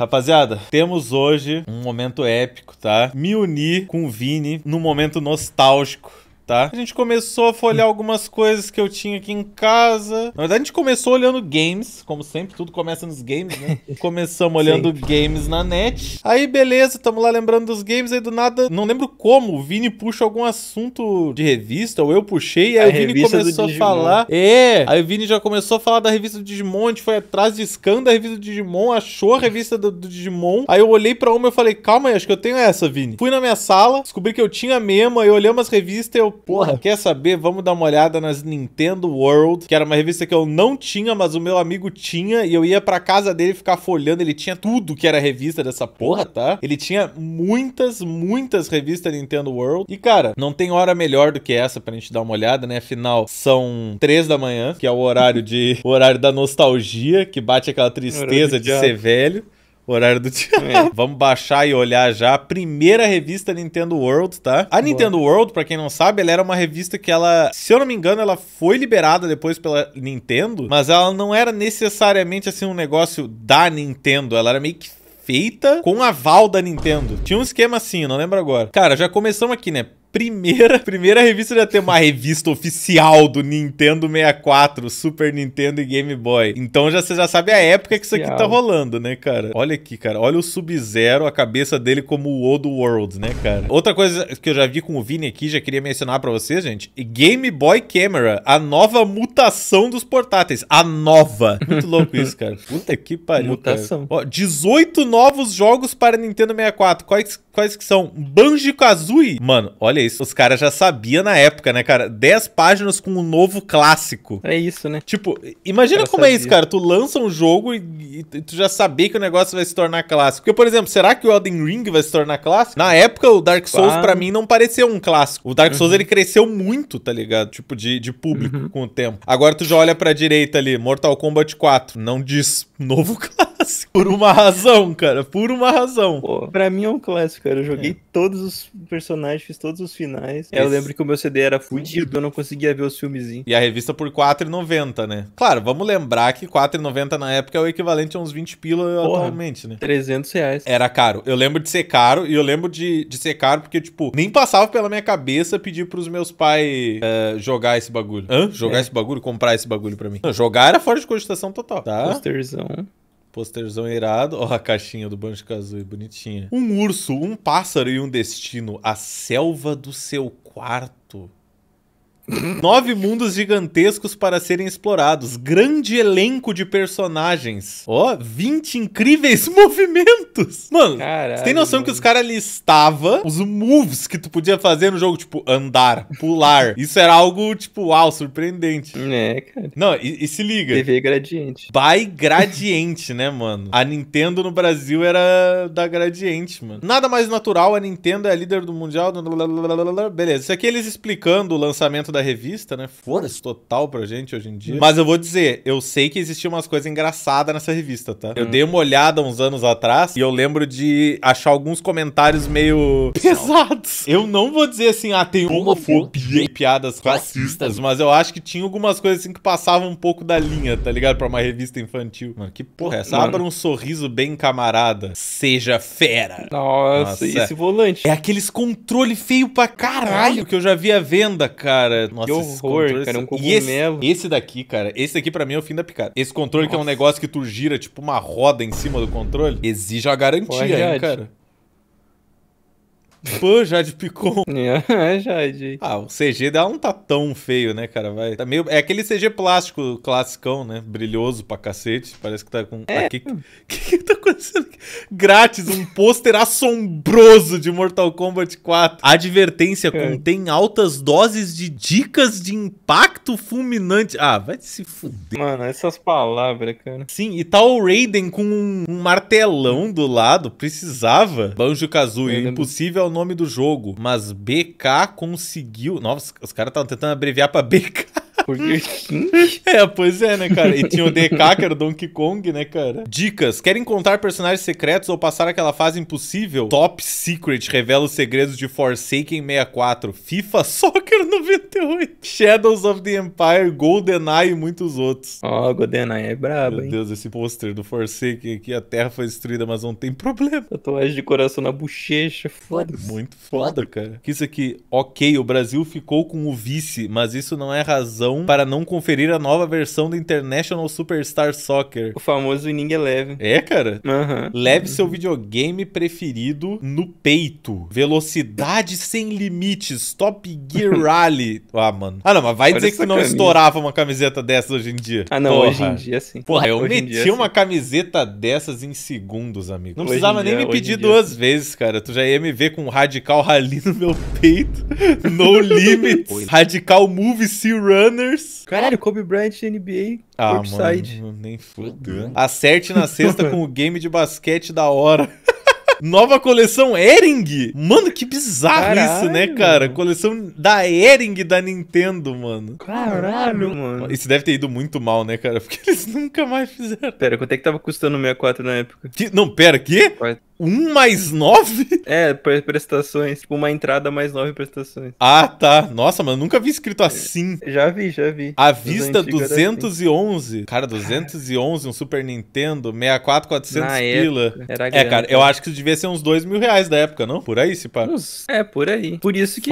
Rapaziada, temos hoje um momento épico, tá? Me unir com o Vini num momento nostálgico tá? A gente começou a folhear algumas coisas que eu tinha aqui em casa. Na verdade, a gente começou olhando games, como sempre, tudo começa nos games, né? Começamos olhando games na net. Aí, beleza, tamo lá lembrando dos games, aí do nada, não lembro como, o Vini puxa algum assunto de revista, ou eu puxei, aí a o Vini começou a falar. É, aí o Vini já começou a falar da revista do Digimon, a gente foi atrás de scan da revista do Digimon, achou a revista do, do Digimon. Aí eu olhei pra uma e falei, calma aí, acho que eu tenho essa, Vini. Fui na minha sala, descobri que eu tinha mesmo, aí olhei umas revistas, eu, porra, quer saber? Vamos dar uma olhada nas Nintendo World, que era uma revista que eu não tinha, mas o meu amigo tinha, e eu ia pra casa dele ficar folhando, ele tinha tudo que era revista dessa porra, tá? Ele tinha muitas, muitas revistas Nintendo World, e cara, não tem hora melhor do que essa pra gente dar uma olhada, né? Afinal, são três da manhã, que é o horário de... o horário da nostalgia, que bate aquela tristeza de ser velho. Horário do diabo. É. Vamos baixar e olhar já a primeira revista Nintendo World, tá? A Boa. Nintendo World, para quem não sabe, ela era uma revista que ela, se eu não me engano, ela foi liberada depois pela Nintendo, mas ela não era necessariamente assim um negócio da Nintendo, ela era meio que feita com aval da Nintendo. Tinha um esquema assim, não lembro agora. Cara, já começamos aqui, né? primeira, primeira revista já ter uma revista oficial do Nintendo 64, Super Nintendo e Game Boy. Então já você já sabe a época que isso aqui tá rolando, né, cara? Olha aqui, cara. Olha o Sub-Zero, a cabeça dele como o Old World, né, cara? Outra coisa que eu já vi com o Vini aqui, já queria mencionar para vocês, gente. Game Boy Camera, a nova mutação dos portáteis. A nova. Muito louco isso, cara. Puta que pariu, Mutação. Ó, 18 novos jogos para Nintendo 64. Quais quais que são? Banjo-Kazooie. Mano, olha isso. Os caras já sabiam na época, né, cara? 10 páginas com um novo clássico. É isso, né? Tipo, imagina como sabia. é isso, cara. Tu lança um jogo e, e, tu já sabia que o negócio vai se tornar clássico. Porque, por exemplo, será que o Elden Ring vai se tornar clássico? Na época, o Dark Souls, ah. para mim, não pareceu um clássico. O Dark Souls, uhum. ele cresceu muito, tá ligado? Tipo, de, de público uhum. com o tempo. Agora tu já olha pra direita ali, Mortal Kombat 4. Não diz novo clássico clássico. Por uma razão, cara. Por uma razão. Pô, pra mim é um clássico, cara. Eu joguei é. todos os personagens, fiz todos os finais. É, esse... Eu lembro que o meu CD era fudido, eu não conseguia ver os filmezinhos. E a revista por R$4,90, né? Claro, vamos lembrar que R$4,90 na época é o equivalente a uns 20 pila Porra, atualmente, né? 300 reais. Era caro. Eu lembro de ser caro e eu lembro de, de ser caro porque, tipo, nem passava pela minha cabeça pedir pros meus pais uh, é, jogar esse bagulho. Hã? Jogar é. esse bagulho? Comprar esse bagulho pra mim. Não, jogar era fora de cogitação total, tá? Posterzão. Posterzão irado. Ó, a caixinha do Banjo Kazooie, bonitinha. Um urso, um pássaro e um destino. A selva do seu quarto Nove mundos gigantescos para serem explorados. Grande elenco de personagens. Ó, oh, 20 incríveis movimentos. Mano, Caralho, você tem noção que os caras listavam os moves que tu podia fazer no jogo, tipo andar, pular. Isso era algo, tipo, uau, surpreendente. É, cara. Não, e, e se liga. TV Gradiente. By Gradiente, né, mano? A Nintendo no Brasil era da Gradiente, mano. Nada mais natural, a Nintendo é a líder do mundial. Beleza, isso aqui eles explicando o lançamento da da revista, né? Foda-se total pra gente hoje em dia. Mas eu vou dizer, eu sei que existiam umas coisas engraçadas nessa revista, tá? Hum. Eu dei uma olhada uns anos atrás e eu lembro de achar alguns comentários meio pesados. Eu não vou dizer assim, ah, tem homofobia e piadas racistas, mas eu acho que tinha algumas coisas assim que passavam um pouco da linha, tá ligado? Pra uma revista infantil. Mano, que porra é essa? Abra um sorriso bem camarada. Seja fera. Nossa, Nossa. esse volante. É aqueles controle feio pra caralho é? que eu já vi à venda, cara. Nossa, que horror, cara. É um cogumelo. Esse, esse, daqui, cara. Esse daqui pra mim é o fim da picada. Esse controle Nossa. que é um negócio que tu gira, tipo, uma roda em cima do controle, exige a garantia, é hein, cara. Pô, Jade Picon. É, Jade. Ah, o CG dela não tá tão feio, né, cara? Vai. Tá meio... É aquele CG plástico classicão, né? Brilhoso pra cacete. Parece que tá com. É. O que... Que, que tá acontecendo aqui? Grátis, um pôster assombroso de Mortal Kombat 4. Advertência é. contém altas doses de dicas de impacto fulminante. Ah, vai se fuder. Mano, essas palavras, cara. Sim, e tá o Raiden com um, um martelão do lado. Precisava. Banjo Kazooie, impossível o nome do jogo, mas BK conseguiu. Nossa, os caras estavam tentando abreviar pra BK. é, pois é, né, cara? E tinha o DK, que era o Donkey Kong, né, cara? Dicas. Querem contar personagens secretos ou passar aquela fase impossível? Top Secret revela os segredos de Forsaken 64, FIFA Soccer 98, Shadows of the Empire, GoldenEye e muitos outros. Ó, oh, GoldenEye é brabo, Meu Deus, esse pôster do Forsaken aqui, a Terra foi destruída, mas não tem problema. Tatuagem de coração na bochecha, foda -se. Muito foda, cara. Que isso aqui, ok, o Brasil ficou com o vice, mas isso não é razão para não conferir a nova versão do International Superstar Soccer. O famoso ninguém Eleven. É, é, cara? Uhum. Leve seu videogame preferido no peito. Velocidade sem limites. Top Gear Rally. Ah, mano. Ah, não, mas vai Olha dizer que não camisa. estourava uma camiseta dessas hoje em dia. Ah, não, Porra. hoje em dia sim. Porra, eu hoje meti uma sim. camiseta dessas em segundos, amigo. Não hoje precisava dia, nem me pedir duas dia. vezes, cara. Tu já ia me ver com um radical rally no meu peito. no limits. Radical Movie Sea Runner. Lakers. Caralho, Kobe Bryant NBA. Ah, Portside. mano, nem fudeu. Acerte na sexta com o game de basquete da hora. Nova coleção Ering? Mano, que bizarro Caralho, isso, né, cara? Mano. Coleção da Ering da Nintendo, mano. Caralho, mano. Isso deve ter ido muito mal, né, cara? Porque eles nunca mais fizeram. Pera, quanto é que tava custando o 64 na época? Que... Não, pera, que? 1 mais 9? É, prestações. Tipo, uma entrada mais 9 prestações. Ah, tá. Nossa, mano, nunca vi escrito é, assim. já vi, já vi. À vista 211. Assim. Cara, 211, um Super Nintendo, 64, 400 Na pila. Época, era grande, é, cara, eu acho que isso devia ser uns 2 mil reais da época, não? Por aí, se pá. É, por aí. Por isso que,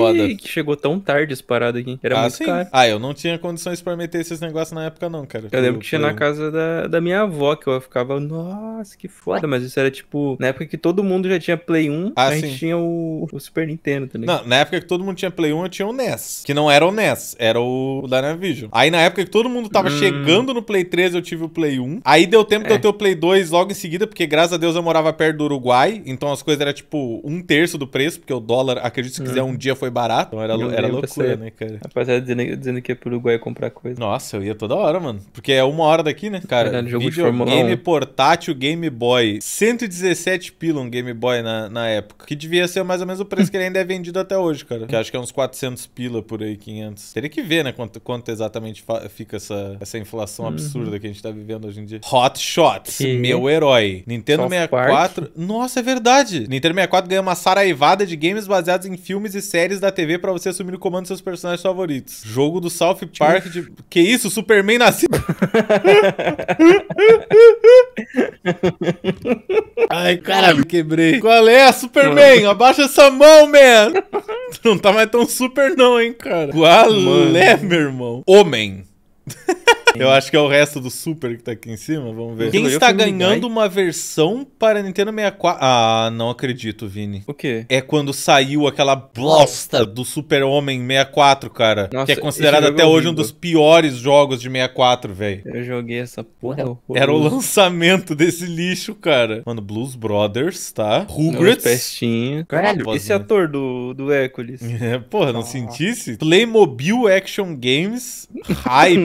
chegou tão tarde esse parado aqui. Era ah, muito sim. caro. Ah, eu não tinha condições pra meter esses negócios na época, não, cara. Eu lembro que tinha na casa da, da minha avó, que eu ficava, nossa, que foda. Mas isso era tipo, na época que que todo mundo já tinha Play 1, ah, a gente tinha o, o, Super Nintendo também. Tá não, na época que todo mundo tinha Play 1, eu tinha o NES, que não era o NES, era o, o Dynavision. Aí na época que todo mundo tava hum. chegando no Play 3, eu tive o Play 1. Aí deu tempo é. de eu é. ter o Play 2 logo em seguida, porque graças a Deus eu morava perto do Uruguai, então as coisas eram tipo um terço do preço, porque o dólar, acredito se quiser, hum. um dia foi barato. Então era, era loucura, é né, cara? Rapaziada dizendo, dizendo que ia pro Uruguai comprar coisa. Nossa, eu ia toda hora, mano. Porque é uma hora daqui, né, cara? Verdade, jogo videogame, de Fórmula 1. portátil, Game Boy, 117 pila pila um Game Boy na, na época. Que devia ser mais ou menos o preço que ele ainda é vendido até hoje, cara. Que acho que é uns 400 pila por aí, 500. Teria que ver, né, quanto, quanto exatamente fica essa, essa inflação uhum. absurda uhum. que a gente tá vivendo hoje em dia. Hot Shots, e... meu herói. Nintendo Soft 64. Park. Nossa, é verdade. Nintendo 64 ganha uma saraivada de games baseados em filmes e séries da TV para você assumir o comando dos seus personagens favoritos. Jogo do South Park de. Que isso? Superman nascido. Ai, cara, me quebrei. Qual é, Superman? Mano. Abaixa essa mão, man! Não tá mais tão super não, hein, cara. Qual é, é, Mano. é, meu irmão? Homem. Eu acho que é o resto do Super que tá aqui em cima, vamos ver. Quem está ganhando uma versão para Nintendo 64? Ah, não acredito, Vini. O quê? É quando saiu aquela bosta do Super Homem 64, cara. Nossa, que é considerado até é hoje um dos piores jogos de 64, velho. Eu joguei essa porra. Era o lançamento desse lixo, cara. Mano, Blues Brothers, tá? Rugrats. Pestinha. Caralho, esse ator do, do Hércules. É, porra, não ah. sentisse? Playmobil Action Games, hype,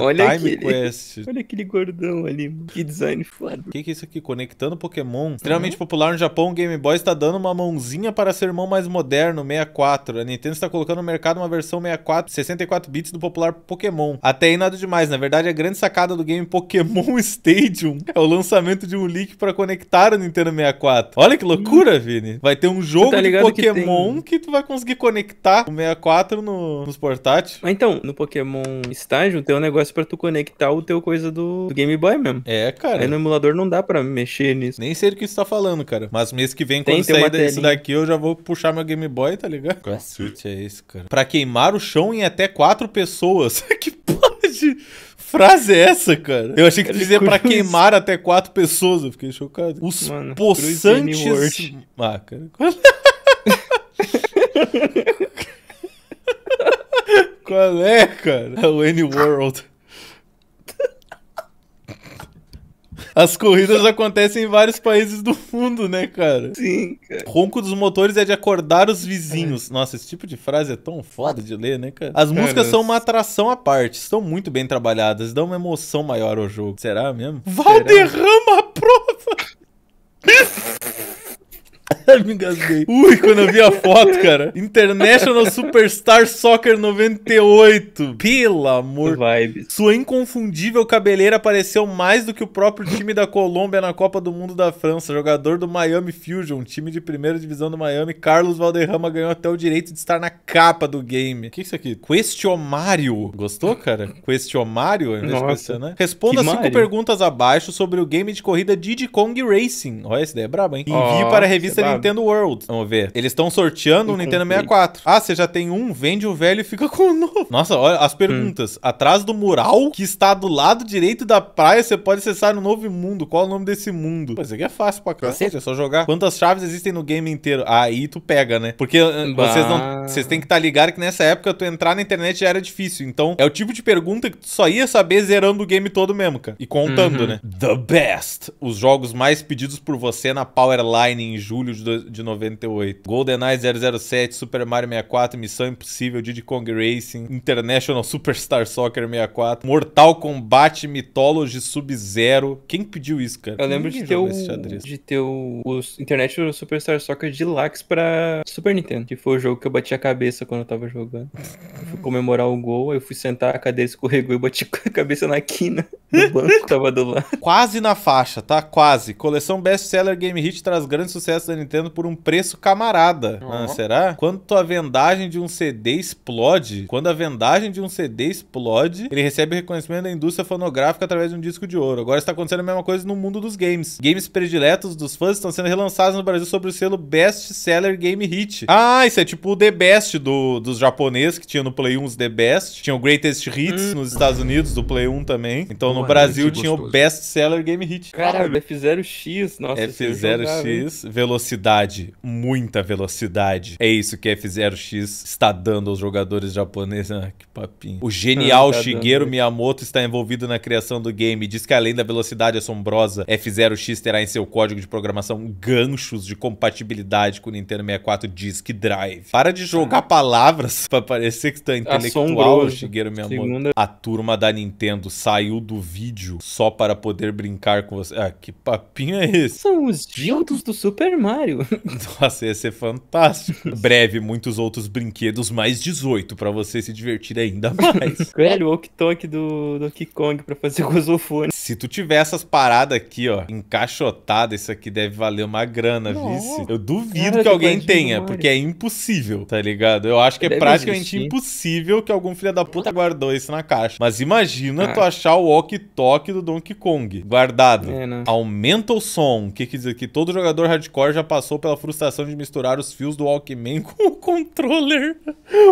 Olha Time aquele, Quest. Olha aquele gordão ali, mano. Que design foda. O que, que é isso aqui? Conectando Pokémon. Extremamente uhum. popular no Japão, o Game Boy está dando uma mãozinha para ser mão mais moderno, 64. A Nintendo está colocando no mercado uma versão 64, 64 bits do popular Pokémon. Até aí nada demais. Na verdade, a grande sacada do game Pokémon Stadium é o lançamento de um leak para conectar o Nintendo 64. Olha que hum. loucura, uhum. Vini. Vai ter um jogo tá de Pokémon que, que, tu vai conseguir conectar o 64 no, nos portáteis. Ah, então, no Pokémon Stadium tem um negócio para tu conectar o teu coisa do, do Game Boy mesmo. É, cara. Aí no emulador não dá pra mexer nisso. Nem sei do que você tá falando, cara. Mas mês que vem, quando tem sair desse daqui, eu já vou puxar meu Game Boy, tá ligado? Cacete é esse, cara. Pra queimar o chão em até quatro pessoas. que porra de frase é essa, cara? Eu achei que tu dizia pra queimar até quatro pessoas. Eu fiquei chocado. Os Mano, poçantes... Ah, cara... Qual é, cara? É o N-World. As corridas acontecem em vários países do mundo, né, cara? Sim, cara. Ronco dos motores é de acordar os vizinhos. Nossa, esse tipo de frase é tão foda de ler, né, cara? As músicas são uma atração à parte, estão muito bem trabalhadas, dão uma emoção maior ao jogo. Será mesmo? Valderrama Será? a prova! me engasguei. Ui, quando eu vi a foto, cara. International Superstar Soccer 98. Pelo amor. Vibe. Sua inconfundível cabeleira apareceu mais do que o próprio time da Colômbia na Copa do Mundo da França. Jogador do Miami Fusion, time de primeira divisão do Miami, Carlos Valderrama ganhou até o direito de estar na capa do game. O que é isso aqui? Questionário. Gostou, cara? Questionário? Nossa. Né? Responda cinco Mario. perguntas abaixo sobre o game de corrida Diddy Kong Racing. Olha, essa ideia é braba, hein? Envie oh, para a é revista é Nintendo World. Vamos ver. Eles estão sorteando o um Nintendo 64. Ah, você já tem um, vende o velho e fica com o novo. Nossa, olha as perguntas. Hum. Atrás do mural que está do lado direito da praia, você pode acessar um novo mundo. Qual é o nome desse mundo? Pois aqui é, é fácil pra cá. É só jogar. Quantas chaves existem no game inteiro? Aí tu pega, né? Porque ah, bah. vocês não. Vocês têm que estar tá ligados que nessa época tu entrar na internet já era difícil. Então é o tipo de pergunta que tu só ia saber zerando o game todo mesmo, cara. E contando, uhum. né? The best! Os jogos mais pedidos por você na Powerline em julho de de, 98. GoldenEye 007, Super Mario 64, Missão Impossível, Diddy Kong Racing, International Superstar Soccer 64, Mortal Kombat Mythology Sub-Zero. Quem pediu isso, cara? Eu lembro de ter, o, de ter o, o International Superstar Soccer de Lax pra Super Nintendo, que foi o jogo que eu bati a cabeça quando eu tava jogando. Eu fui comemorar o gol, eu fui sentar, a cadeira escorregou e bati a cabeça na quina do banco que tava do lado. Quase na faixa, tá? Quase. Coleção Best Seller Game Hit traz grandes sucessos da Nintendo Nintendo por um preço camarada. Uhum. Ah, será? Quando a vendagem de um CD explode, quando a vendagem de um CD explode, ele recebe reconhecimento da indústria fonográfica através de um disco de ouro. Agora está acontecendo a mesma coisa no mundo dos games. Games prediletos dos fãs estão sendo relançados no Brasil sobre o selo Best Seller Game Hit. Ah, isso é tipo o The Best do, dos japoneses que tinha no Play 1 os The Best. Tinha o Greatest Hits hum. nos Estados Unidos, do Play 1 também. Então no Brasil tinha o Best Seller Game Hit. Caramba, F0X, nossa. É, F0X, velocidade velocidade, muita velocidade. É isso que F0X está dando aos jogadores japoneses. Ah, que papinho. O genial tá Shigeru Miyamoto está envolvido na criação do game diz que além da velocidade assombrosa, F0X terá em seu código de programação ganchos de compatibilidade com o Nintendo 64 Disk Drive. Para de jogar palavras para parecer que está é intelectual, Shigeru Miyamoto. Segunda... A turma da Nintendo saiu do vídeo só para poder brincar com você. Ah, que papinho é esse? São os dildos do Super Mario. Mario. Nossa, ia ser fantástico. Breve, muitos outros brinquedos, mais 18 para você se divertir ainda mais. Velho, o walkie do Donkey Kong pra fazer gozofone. Se tu tiver essas paradas aqui, ó, encaixotada, isso aqui deve valer uma grana, Não. vice. Eu duvido Cara, que alguém tenha, porque é impossível, tá ligado? Eu acho que é deve é praticamente existir. impossível que algum filho da puta guardou isso na caixa. Mas imagina tu ah. achar o walkie do Donkey Kong guardado. É, né? Aumenta o som. O que quer dizer que Todo jogador hardcore já passou passou pela frustração de misturar os fios do Walkman com o controller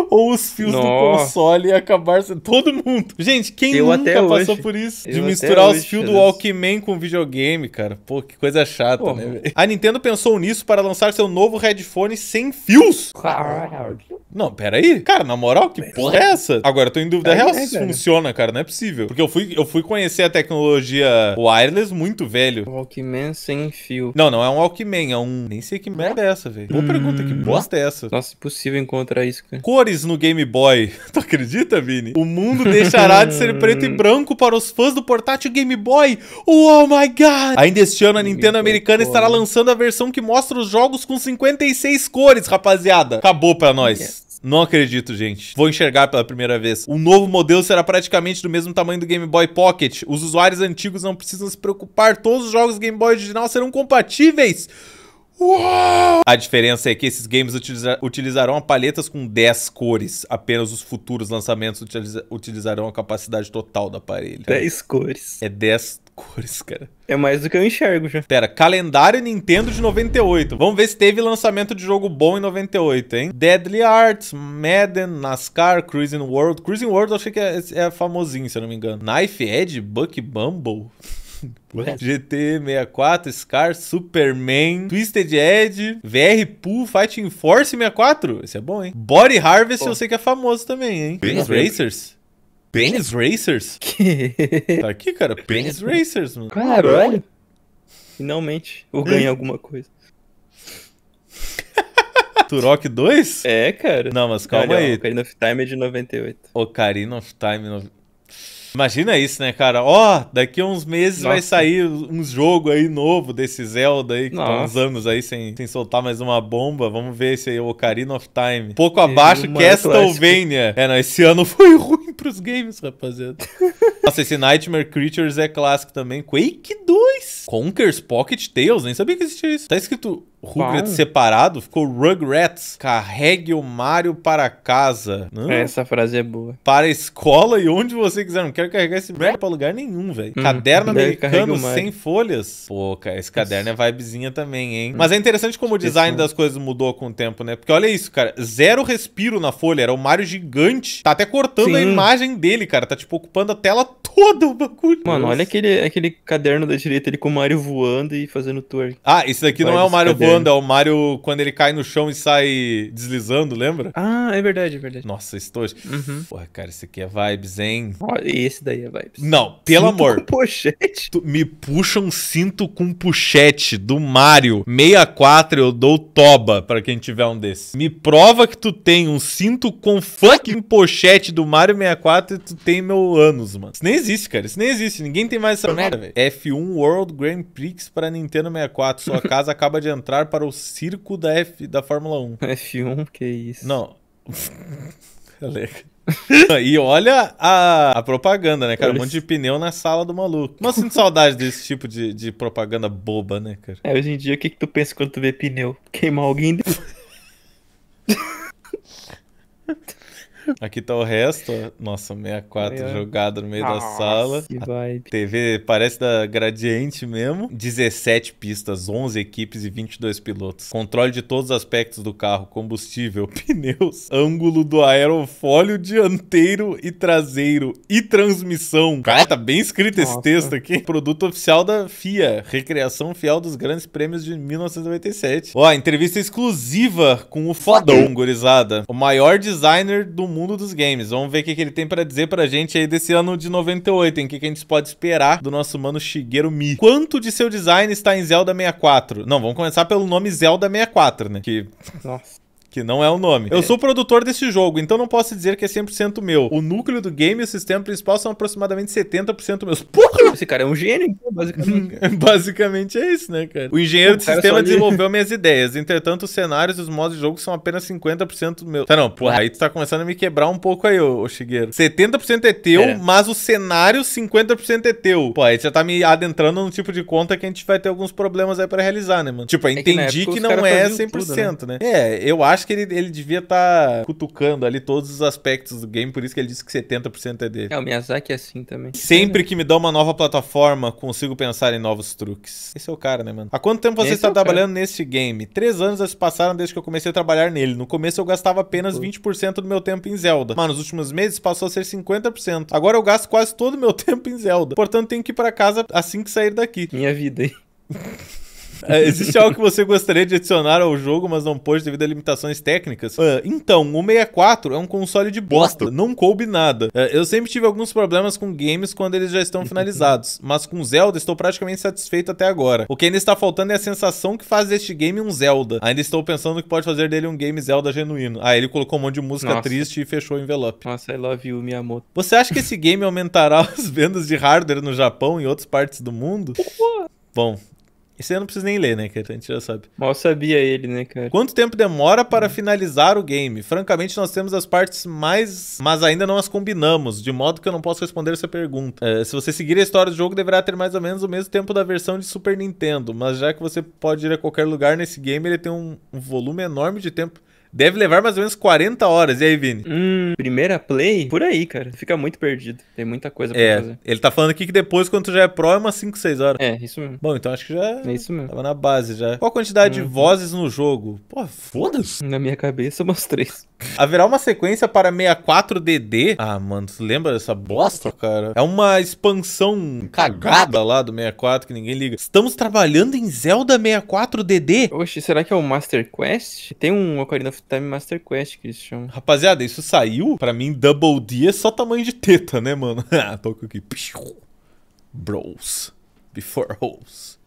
ou os fios Nossa. do console e acabar sendo todo mundo. Gente, quem eu nunca passou hoje. por isso? Eu de misturar os fios do Walkman com videogame, cara. Pô, que coisa chata, né? A Nintendo pensou nisso para lançar seu novo headphone sem fios. Caralho. Não, pera aí. Cara, na moral, que porra é. é essa? Agora eu tô em dúvida é, real é, se isso funciona, cara. Não é possível. Porque eu fui, eu fui conhecer a tecnologia wireless muito velho. Walkman sem fio. Não, não é um Walkman, é um. Nem sei que merda é essa, velho. Boa hum. pergunta, que bosta é essa? Nossa, impossível encontrar isso, cara. Cores no Game Boy. tu acredita, Vini? O mundo deixará de ser preto e branco para os fãs do portátil Game Boy. Oh my god! Ainda este ano a Nintendo americana estará lançando a versão que mostra os jogos com 56 cores, rapaziada. Acabou pra nós. Yeah. Não acredito, gente. Vou enxergar pela primeira vez. O novo modelo será praticamente do mesmo tamanho do Game Boy Pocket. Os usuários antigos não precisam se preocupar. Todos os jogos Game Boy original serão compatíveis. Uou! A diferença é que esses games utiliza utilizarão paletas com 10 cores. Apenas os futuros lançamentos utiliza utilizarão a capacidade total do aparelho. 10 cores. É 10 cores, cara. É mais do que eu enxergo já. Pera, calendário Nintendo de 98. Vamos ver se teve lançamento de jogo bom em 98, hein? Deadly Arts, Madden, NASCAR, Cruising World. Cruising World eu achei que é, é famosinho, se eu não me engano. Knife Edge, Buck Bumble. GT é. 64, Scar, Superman, Twisted Edge, VR Pool, Fighting Force 64. Esse é bom, hein? Body Harvest eu sei que é famoso também, hein? Race Racers. Penis Racers? Que? Tá aqui, cara. Penis Racers, mano. Caralho. Finalmente. eu ganha hum. alguma coisa. Turok 2? É, cara. Não, mas calma Olha, aí. Ocarina of Time é de 98. Ocarina of Time. No... Imagina isso, né, cara? Ó, oh, daqui a uns meses Nossa. vai sair um jogo aí novo desse Zelda aí, que tá uns anos aí sem, sem soltar mais uma bomba. Vamos ver esse aí, Ocarina of Time. Pouco abaixo, Castlevania. É, não, esse ano foi ruim pros games, rapaziada. Nossa, esse Nightmare Creatures é clássico também. Quake 2. Conker's Pocket Tales, nem sabia que existia isso. Tá escrito Rugrats separado, ficou Rugrats. Carregue o Mario para casa. Não? É, essa frase é boa. Para a escola e onde você quiser. Não quero carregar esse merda pra lugar nenhum, velho. Hum, caderno americano sem folhas. Pô, cara, esse caderno é isso. é vibezinha também, hein? Hum. Mas é interessante como o design das coisas mudou com o tempo, né? Porque olha isso, cara. Zero respiro na folha. Era o Mario gigante. Tá até cortando Sim. a imagem imagem dele, cara. Tá, tipo, ocupando a tela toda o bagulho. Mano, Nossa. olha aquele, aquele caderno da direita ali com o Mario voando e fazendo tour. Ah, esse daqui Vai não é o Mario caderno. voando, é o Mario quando ele cai no chão e sai deslizando, lembra? Ah, é verdade, é verdade. Nossa, estou... Uhum. Porra, cara, esse aqui é vibes, hein? Olha, esse daí é vibes. Não, pelo cinto amor. Com pochete? Tu me puxa um cinto com pochete do Mario 64, eu dou toba pra quem tiver um desses. Me prova que tu tem um cinto com fucking pochete do Mario 64 64 e tu tem meu anos, mano. Isso nem existe, cara. Isso nem existe. Ninguém tem mais essa merda, velho. F1 World Grand Prix para Nintendo 64. Sua casa acaba de entrar para o circo da, F, da Fórmula 1. F1? Que isso? Não. e olha a, a, propaganda, né, cara? Um monte de pneu na sala do maluco. Mas sinto saudade desse tipo de, de propaganda boba, né, cara? É, hoje em dia, o que, que tu pensa quando tu vê pneu? Queimar alguém? Aqui tá o resto. Nossa, 64 Meu. jogado no meio Nossa, da sala. Que vibe. TV parece da Gradiente mesmo. 17 pistas, 11 equipes e 22 pilotos. Controle de todos os aspectos do carro, combustível, pneus, ângulo do aerofólio dianteiro e traseiro e transmissão. Cara, tá bem escrito Nossa. esse texto aqui. Produto oficial da FIA, Recreação Fiel dos Grandes Prêmios de 1997. Ó, entrevista exclusiva com o Fodão, gurizada. O maior designer do mundo mundo dos games. Vamos ver o que, que ele tem para dizer pra gente aí desse ano de 98, em que, que a gente pode esperar do nosso mano Shigeru Mi. Quanto de seu design está em Zelda 64? Não, vamos começar pelo nome Zelda 64, né? Que... Nossa que não é o nome. Eu é. sou produtor desse jogo, então não posso dizer que é 100% meu. O núcleo do game e o sistema principal são aproximadamente 70% meus. Porra! Esse cara é um gênio, então, basicamente. basicamente é isso, né, cara? O engenheiro o de sistema desenvolveu minhas ideias. Entretanto, os cenários e os modos de jogo são apenas 50% meus. Tá, não, porra, aí tu tá começando a me quebrar um pouco aí, ô, ô 70% é teu, é. mas o cenário 50% é teu. Pô, aí tu já tá me adentrando no tipo de conta que a gente vai ter alguns problemas aí pra realizar, né, mano? Tipo, eu entendi é que, que não é 100%, tudo, né? né? É, eu acho acho que ele, ele devia estar tá cutucando ali todos os aspectos do game, por isso que ele disse que 70% é dele. É, o Miyazaki é assim também. Sempre que me dá uma nova plataforma, consigo pensar em novos truques. Esse é o cara, né, mano? Há quanto tempo você está é trabalhando cara. game? Três anos já se passaram desde que eu comecei a trabalhar nele. No começo eu gastava apenas 20% do meu tempo em Zelda. Mas nos últimos meses passou a ser 50%. Agora eu gasto quase todo o meu tempo em Zelda. Portanto, tenho que ir para casa assim que sair daqui. Minha vida, hein? É, existe algo que você gostaria de adicionar ao jogo, mas não pôde devido a limitações técnicas? Uh, então, o 64 é um console de bosta, não coube nada. Uh, eu sempre tive alguns problemas com games quando eles já estão finalizados, mas com Zelda estou praticamente satisfeito até agora. O que ainda está faltando é a sensação que faz deste game um Zelda. Ainda estou pensando que pode fazer dele um game Zelda genuíno. Ah, ele colocou um monte de música Nossa. triste e fechou o envelope. Nossa, I love you, Miyamoto. Você acha que esse game aumentará as vendas de hardware no Japão e outras partes do mundo? Bom, isso aí eu não preciso nem ler, né, A gente já sabe. Mal sabia ele, né, cara? Quanto tempo demora para finalizar o game? Francamente, nós temos as partes mais. Mas ainda não as combinamos, de modo que eu não posso responder essa pergunta. É, se você seguir a história do jogo, deverá ter mais ou menos o mesmo tempo da versão de Super Nintendo. Mas já que você pode ir a qualquer lugar nesse game, ele tem um, um volume enorme de tempo. Deve levar mais ou menos 40 horas. E aí, Vini? Hum, primeira play? Por aí, cara. Fica muito perdido. Tem muita coisa pra é, fazer. Ele tá falando aqui que depois, quando tu já é pro, é umas 5, 6 horas. É, isso mesmo. Bom, então acho que já. É isso mesmo. Tava na base já. Qual a quantidade de uhum. vozes no jogo? Pô, foda-se. Na minha cabeça, umas 3. Haverá uma sequência para 64DD? Ah, mano, tu lembra dessa bosta, cara? É uma expansão cagada lá do 64 que ninguém liga. Estamos trabalhando em Zelda 64DD? Oxe, será que é o Master Quest? Tem um Ocarina of of Time Master Quest, que eles chamam. Rapaziada, isso saiu? Pra mim, Double D é só tamanho de teta, né, mano? Ah, Toca aqui. Bros. Before holes.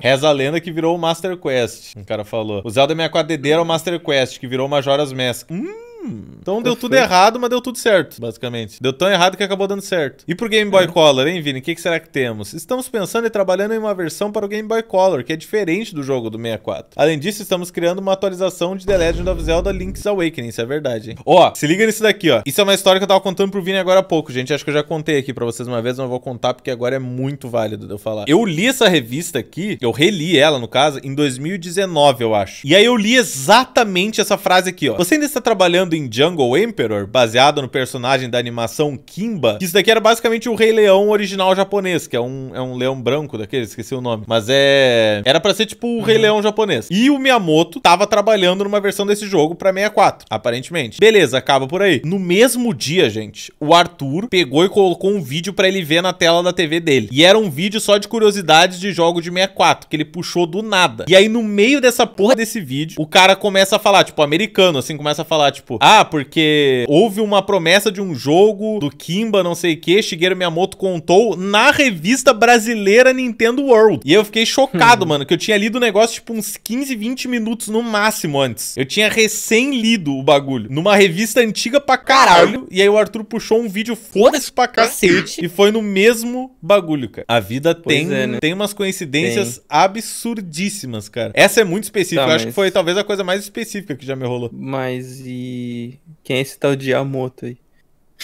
Reza a lenda que virou o Master Quest. O cara falou. O Zelda 64DD era o Master Quest, que virou Majora's Mask. Hum! Então deu tudo errado, mas deu tudo certo, basicamente. Deu tão errado que acabou dando certo. E pro Game Boy é. Color, hein, Vini? O que, que, será que temos? Estamos pensando e trabalhando em uma versão para o Game Boy Color, que é diferente do jogo do 64. Além disso, estamos criando uma atualização de The Legend of Zelda Link's Awakening, isso é verdade, hein? Ó, se liga nisso daqui, ó. Isso é uma história que eu tava contando pro Vini agora há pouco, gente. Acho que eu já contei aqui para vocês uma vez, mas eu vou contar porque agora é muito válido de eu falar. Eu li essa revista aqui, eu reli ela, no caso, em 2019, eu acho. E aí eu li exatamente essa frase aqui, ó. Você ainda está trabalhando em Jungle Emperor, baseado no personagem da animação Kimba. Que isso daqui era basicamente o Rei Leão original japonês, que é um, é um leão branco daquele, esqueci o nome. Mas é... Era pra ser tipo o Rei uhum. Leão japonês. E o Miyamoto tava trabalhando numa versão desse jogo pra 64, aparentemente. Beleza, acaba por aí. No mesmo dia, gente, o Arthur pegou e colocou um vídeo pra ele ver na tela da TV dele. E era um vídeo só de curiosidades de jogo de 64, que ele puxou do nada. E aí, no meio dessa porra desse vídeo, o cara começa a falar, tipo, americano, assim, começa a falar, tipo, ah, porque houve uma promessa de um jogo do Kimba, não sei o que, Shigeru Miyamoto contou na revista brasileira Nintendo World. E eu fiquei chocado, uhum. mano, que eu tinha lido o negócio tipo uns 15, 20 minutos no máximo antes. Eu tinha recém lido o bagulho numa revista antiga pra caralho. E aí o Arthur puxou um vídeo foda-se pra cacete e foi no mesmo bagulho, cara. A vida tem, é, né? tem umas coincidências tem. absurdíssimas, cara. Essa é muito específica. Tá, eu mas... acho que foi talvez a coisa mais específica que já me rolou. Mas e quem é esse tal de Yamoto aí?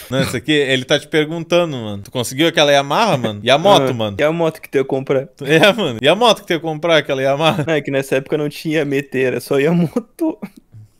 Não, isso aqui, ele tá te perguntando, mano. Tu conseguiu aquela Yamaha, mano? E a moto, ah, mano? E a moto que tu ia comprar? É, mano. E a moto que tu ia comprar, aquela Yamaha? é que nessa época não tinha meteira era só Yamoto.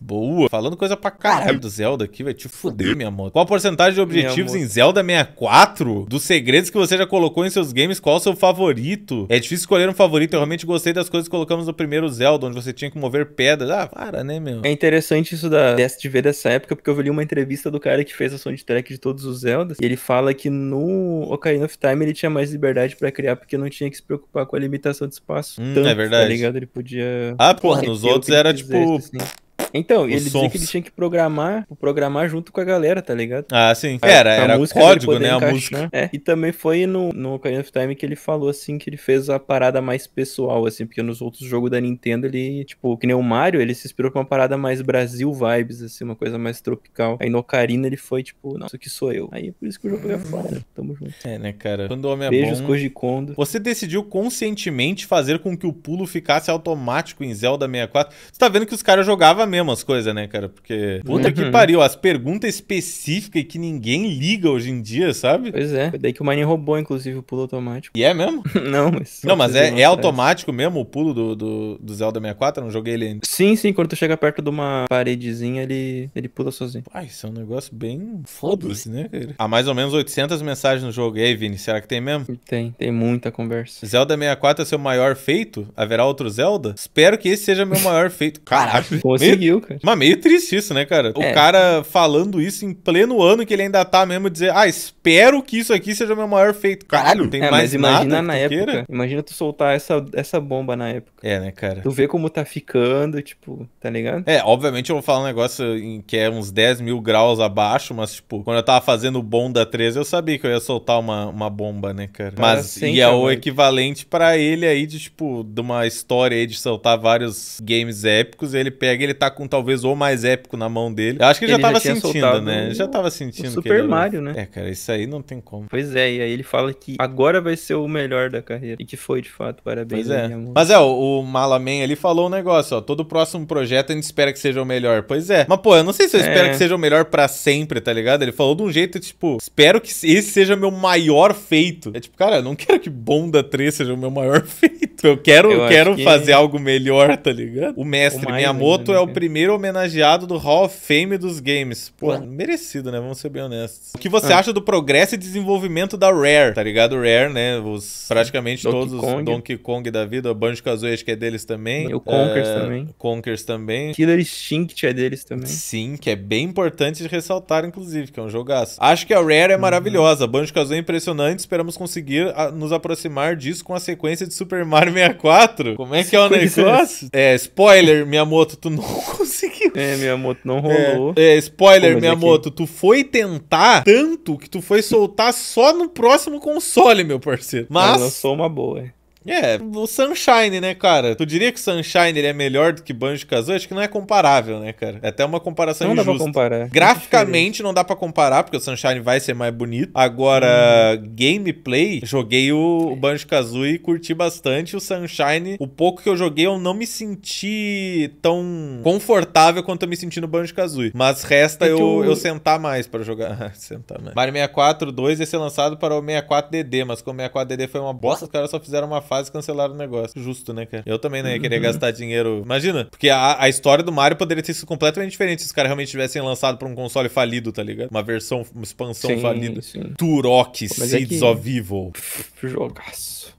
Boa. Falando coisa pra caralho do Zelda aqui, vai te fuder, minha moto. Qual a porcentagem de objetivos em Zelda 64? Dos segredos que você já colocou em seus games, qual o seu favorito? É difícil escolher um favorito. Eu realmente gostei das coisas que colocamos no primeiro Zelda, onde você tinha que mover pedras. Ah, para, né, meu? É interessante isso da de ver dessa época, porque eu li uma entrevista do cara que fez a soundtrack de todos os Zeldas. E ele fala que no Ocarina of Time ele tinha mais liberdade pra criar, porque não tinha que se preocupar com a limitação de espaço. Hum, é tanto, é verdade. Tá ligado? Ele podia. Ah, porra, nos outros era tipo. Assim. Então, ele dizia que ele tinha que programar, programar junto com a galera, tá ligado? Ah, sim. Né, a, era, era código, né? Encaixar. A música. É. E também foi no, no Ocarina of Time que ele falou, assim, que ele fez a parada mais pessoal, assim, porque nos outros jogos da Nintendo ele, tipo, que nem o Mario, ele se inspirou pra uma parada mais Brasil vibes, assim, uma coisa mais tropical. Aí no Ocarina ele foi, tipo, não, isso aqui sou eu. Aí é por isso que o jogo é fora, né? Tamo junto. É, né, cara? Quando o homem é Beijos, bom... Koji Kondo. Você decidiu conscientemente fazer com que o pulo ficasse automático em Zelda 64. Você tá vendo que os caras jogavam mesmo mesmo as coisas, né, cara? Porque. Puta que uhum. pariu, as perguntas específicas que ninguém liga hoje em dia, sabe? Pois é. Foi daí que o Mine roubou, inclusive, o pulo automático. E é mesmo? não, mas. Não, mas é, é automático mesmo o pulo do, do, do Zelda 64? Eu não joguei ele ainda. Sim, sim. Quando tu chega perto de uma paredezinha, ele, ele pula sozinho. Pai, isso é um negócio bem. Foda-se, né, cara? Há mais ou menos 800 mensagens no jogo. E aí, Vini, será que tem mesmo? Tem, tem muita conversa. Zelda 64 é seu maior feito? Haverá outro Zelda? Espero que esse seja meu maior feito. Caraca. Conseguiu cara. Mas meio triste isso, né, cara? O é. cara falando isso em pleno ano que ele ainda tá mesmo dizer, ah, espero que isso aqui seja o meu maior feito. Caralho, tem é, mais imagina nada na que época. Queira. Imagina tu soltar essa, essa bomba na época. É, né, cara? Tu vê como tá ficando, tipo, tá ligado? É, obviamente eu vou falar um negócio em que é uns 10 mil graus abaixo, mas, tipo, quando eu tava fazendo o bom da 13, eu sabia que eu ia soltar uma, uma bomba, né, cara? Mas, ah, e é o equivalente para ele aí de, tipo, de uma história aí de soltar vários games épicos, ele pega ele tá com talvez o mais épico na mão dele. Eu acho que ele, ele já tava sentindo, né? Um... Já tava sentindo. O Super Mario, né? É, cara, isso aí não tem como. Pois é, e aí ele fala que agora vai ser o melhor da carreira. E que foi, de fato, parabéns. Pois né, é. Mas é, o, o Malaman ele falou um negócio, ó. Todo próximo projeto a gente espera que seja o melhor. Pois é. Mas, pô, eu não sei se eu é. espero que seja o melhor para sempre, tá ligado? Ele falou de um jeito, tipo, espero que esse seja meu maior feito. É tipo, cara, eu não quero que Bonda 3 seja o meu maior feito. Eu quero, eu quero que... fazer algo melhor, tá ligado? O mestre o Miyamoto ainda, é né, o primeiro primeiro homenageado do Hall of Fame dos games. Pô, merecido, né? Vamos ser bem honestos. O que você ah. acha do progresso e desenvolvimento da Rare? Tá ligado? Rare, né? Os, praticamente Donkey todos Kong. os Donkey Kong da vida. Banjo-Kazooie acho que é deles também. O Conkers é... também. Conkers também. Killer Instinct é deles também. Sim, que é bem importante de ressaltar, inclusive, que é um jogaço. Acho que a Rare é uhum. maravilhosa. Banjo-Kazooie é impressionante. Esperamos conseguir ah, nos aproximar disso com a sequência de Super Mario 64. Como é que é o negócio? É, spoiler, Miyamoto, tu não conseguiu. É, moto não rolou. É, é spoiler, Pô, é moto tu foi tentar tanto que tu foi soltar só no próximo console, meu parceiro. Mas. Mas lançou uma boa, hein é, o Sunshine, né, cara? Tu diria que Sunshine ele é melhor do que Banjo-Kazooie? Acho que não é comparável, né, cara? É até uma comparação não injusta. Não dá pra comparar. É Graficamente é não dá pra comparar, porque o Sunshine vai ser mais bonito. Agora, hum. gameplay, joguei o, o Banjo-Kazooie e curti bastante. O Sunshine, o pouco que eu joguei, eu não me senti tão confortável quanto eu me senti no Banjo-Kazooie. Mas resta é eu, eu sentar mais pra jogar. sentar mais. Mario 64 2 ia ser lançado para o 64DD, mas como o 64DD foi uma bosta, os caras só fizeram uma fase cancelaram o negócio. Justo, né, cara? Eu também não ia querer uhum. gastar dinheiro. Imagina, porque a, a história do Mario poderia ter sido completamente diferente se os caras realmente tivessem lançado pra um console falido, tá ligado? Uma versão, uma expansão sim, falida. Sim. Turok, Pô, é Seeds é que... of Evil. Jogaço.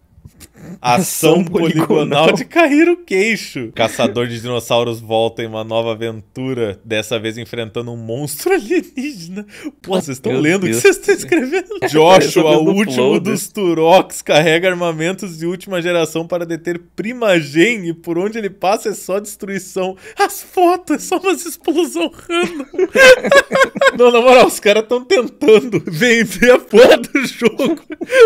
Ação poligonal de cair o queixo. Caçador de dinossauros volta em uma nova aventura, dessa vez enfrentando um monstro alienígena. Pô, vocês estão lendo Deus o que vocês estão escrevendo? Joshua, tá o último dos Turoks, carrega armamentos de última geração para deter Primagen e por onde ele passa é só destruição. As fotos, é só umas explosão random. não, na moral, os caras estão tentando vender a porra do jogo.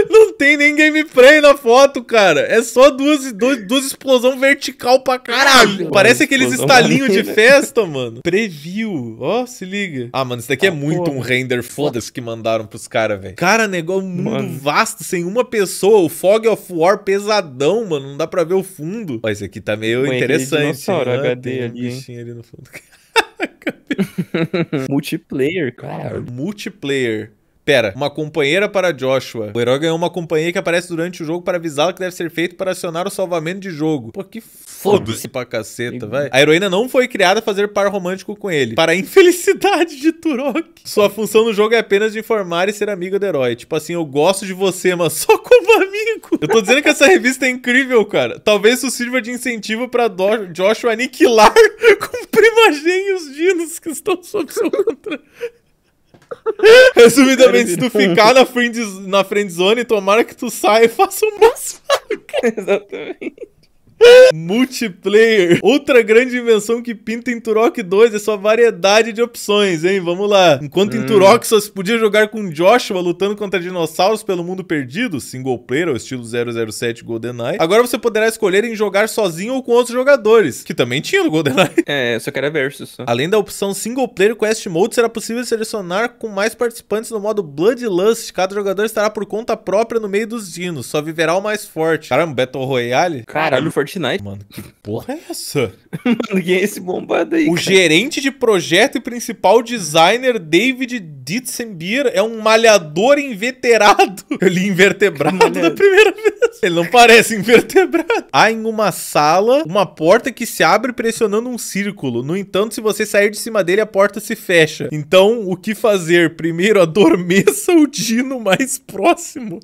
Não tem nem gameplay na foto, cara cara. É só duas, duas, duas explosões vertical pra caralho. Mano, Parece aqueles estalinhos de festa, mano. Preview. Ó, oh, se liga. Ah, mano, isso daqui é ah, é muito porra. um render foda-se que mandaram pros caras, velho. Cara, negócio mundo vasto, sem uma pessoa. O Fog of War pesadão, mano. Não dá pra ver o fundo. Mas esse aqui tá meio Mãe, interessante. Nossa, né? HD Tem ali. Um ali no fundo. Multiplayer, cara. Multiplayer. Pera, uma companheira para Joshua. O herói ganhou uma companhia que aparece durante o jogo para avisá-la que deve ser feito para acionar o salvamento de jogo. Pô, que foda-se pra caceta, vai. A heroína não foi criada a fazer par romântico com ele. Para a infelicidade de Turok. Sua função no jogo é apenas de informar e ser amiga do herói. Tipo assim, eu gosto de você, mas só como amigo. Eu tô dizendo que essa revista é incrível, cara. Talvez isso sirva de incentivo pra Do Joshua aniquilar com primagem os dinos que estão sob seu controle. Resumidamente, se tu ficar na friend, na friend zone, tomara que tu saia e faça um boss Exatamente. Multiplayer. Outra grande invenção que pinta em Turok 2 é sua variedade de opções, hein? Vamos lá. Enquanto hum. em Turok só se podia jogar com Joshua lutando contra dinossauros pelo mundo perdido, single player ao estilo 007 GoldenEye, agora você poderá escolher em jogar sozinho ou com outros jogadores, que também tinha no GoldenEye. É, só que era versus. Só. Além da opção single player quest mode, será possível selecionar com mais participantes no modo Bloodlust. Cada jogador estará por conta própria no meio dos dinos, só viverá o mais forte. Caramba, Battle Royale? Caralho, forte Fortnite. Mano, que porra é essa? Mano, quem é esse bombado aí? O cara? gerente de projeto e principal designer David Ditsenbier é um malhador inveterado. Ele é invertebrado da primeira vez. Ele não parece invertebrado. Há em uma sala uma porta que se abre pressionando um círculo. No entanto, se você sair de cima dele, a porta se fecha. Então, o que fazer? Primeiro, adormeça o Dino mais próximo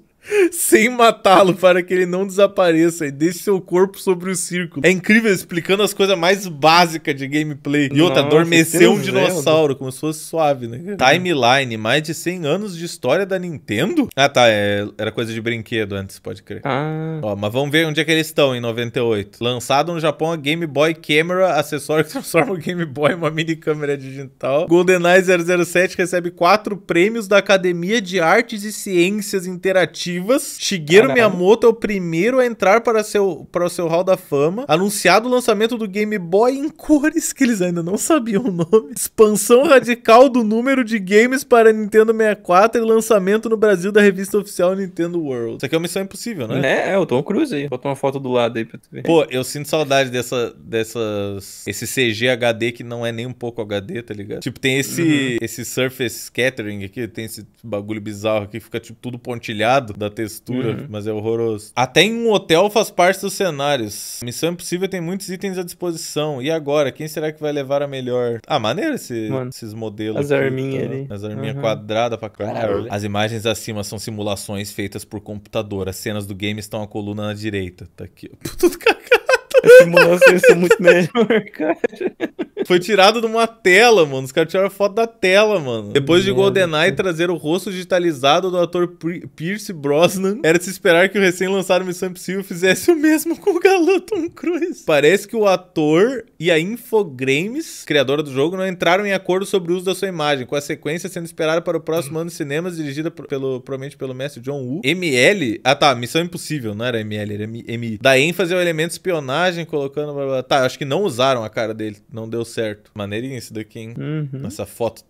sem matá-lo para que ele não desapareça e deixe seu corpo sobre o círculo. É incrível, explicando as coisas mais básicas de gameplay. E outra, adormeceu um né? dinossauro, como se fosse suave, né? Uhum. Timeline, mais de 100 anos de história da Nintendo? Ah, tá, é, era coisa de brinquedo antes, pode crer. Ah. Ó, mas vamos ver onde é que eles estão em 98. Lançado no Japão a Game Boy Camera, acessório que transforma o Game Boy em uma mini câmera digital. GoldenEye 007 recebe quatro prêmios da Academia de Artes e Ciências Interativas expectativas. Shigeru Caralho. Miyamoto é o primeiro a entrar para, seu, para o seu Hall da Fama. Anunciado o lançamento do Game Boy em cores que eles ainda não sabiam o nome. Expansão radical do número de games para Nintendo 64 e lançamento no Brasil da revista oficial Nintendo World. Isso aqui é uma missão impossível, né? É, é o Tom Cruise aí. Bota uma foto do lado aí pra tu ver. Pô, eu sinto saudade dessa, dessas. Esse CG HD que não é nem um pouco HD, tá ligado? Tipo, tem esse, uhum. esse Surface Scattering aqui, tem esse bagulho bizarro aqui, fica tipo tudo pontilhado da textura, uhum. mas é horroroso. Até em um hotel faz parte dos cenários. Missão Impossível tem muitos itens à disposição. E agora, quem será que vai levar a melhor? Ah, maneiro esse, esses modelos. As né? arminhas tá? ali. As arminhas uhum. quadradas pra caralho. As imagens acima são simulações feitas por computador. As cenas do game estão à coluna na direita. Tá aqui. Tudo cagado. As simulações são muito melhor, cara. Foi tirado de uma tela, mano. Os caras tiraram foto da tela, mano. Depois de GoldenEye trazer o rosto digitalizado do ator Pierce Brosnan, era de se esperar que o recém-lançado Missão Impossível fizesse o mesmo com o galã Tom Cruise. Parece que o ator e a Infogrames, criadora do jogo, não entraram em acordo sobre o uso da sua imagem, com a sequência sendo esperada para o próximo ano de cinemas, dirigida pelo, provavelmente pelo mestre John Woo. ML... Ah, tá. Missão Impossível. Não era ML, era MI. Dá ênfase ao elemento espionagem, colocando... Tá, acho que não usaram a cara dele. Não deu certo certo. Maneirinho isso daqui, hein? Uhum. Essa foto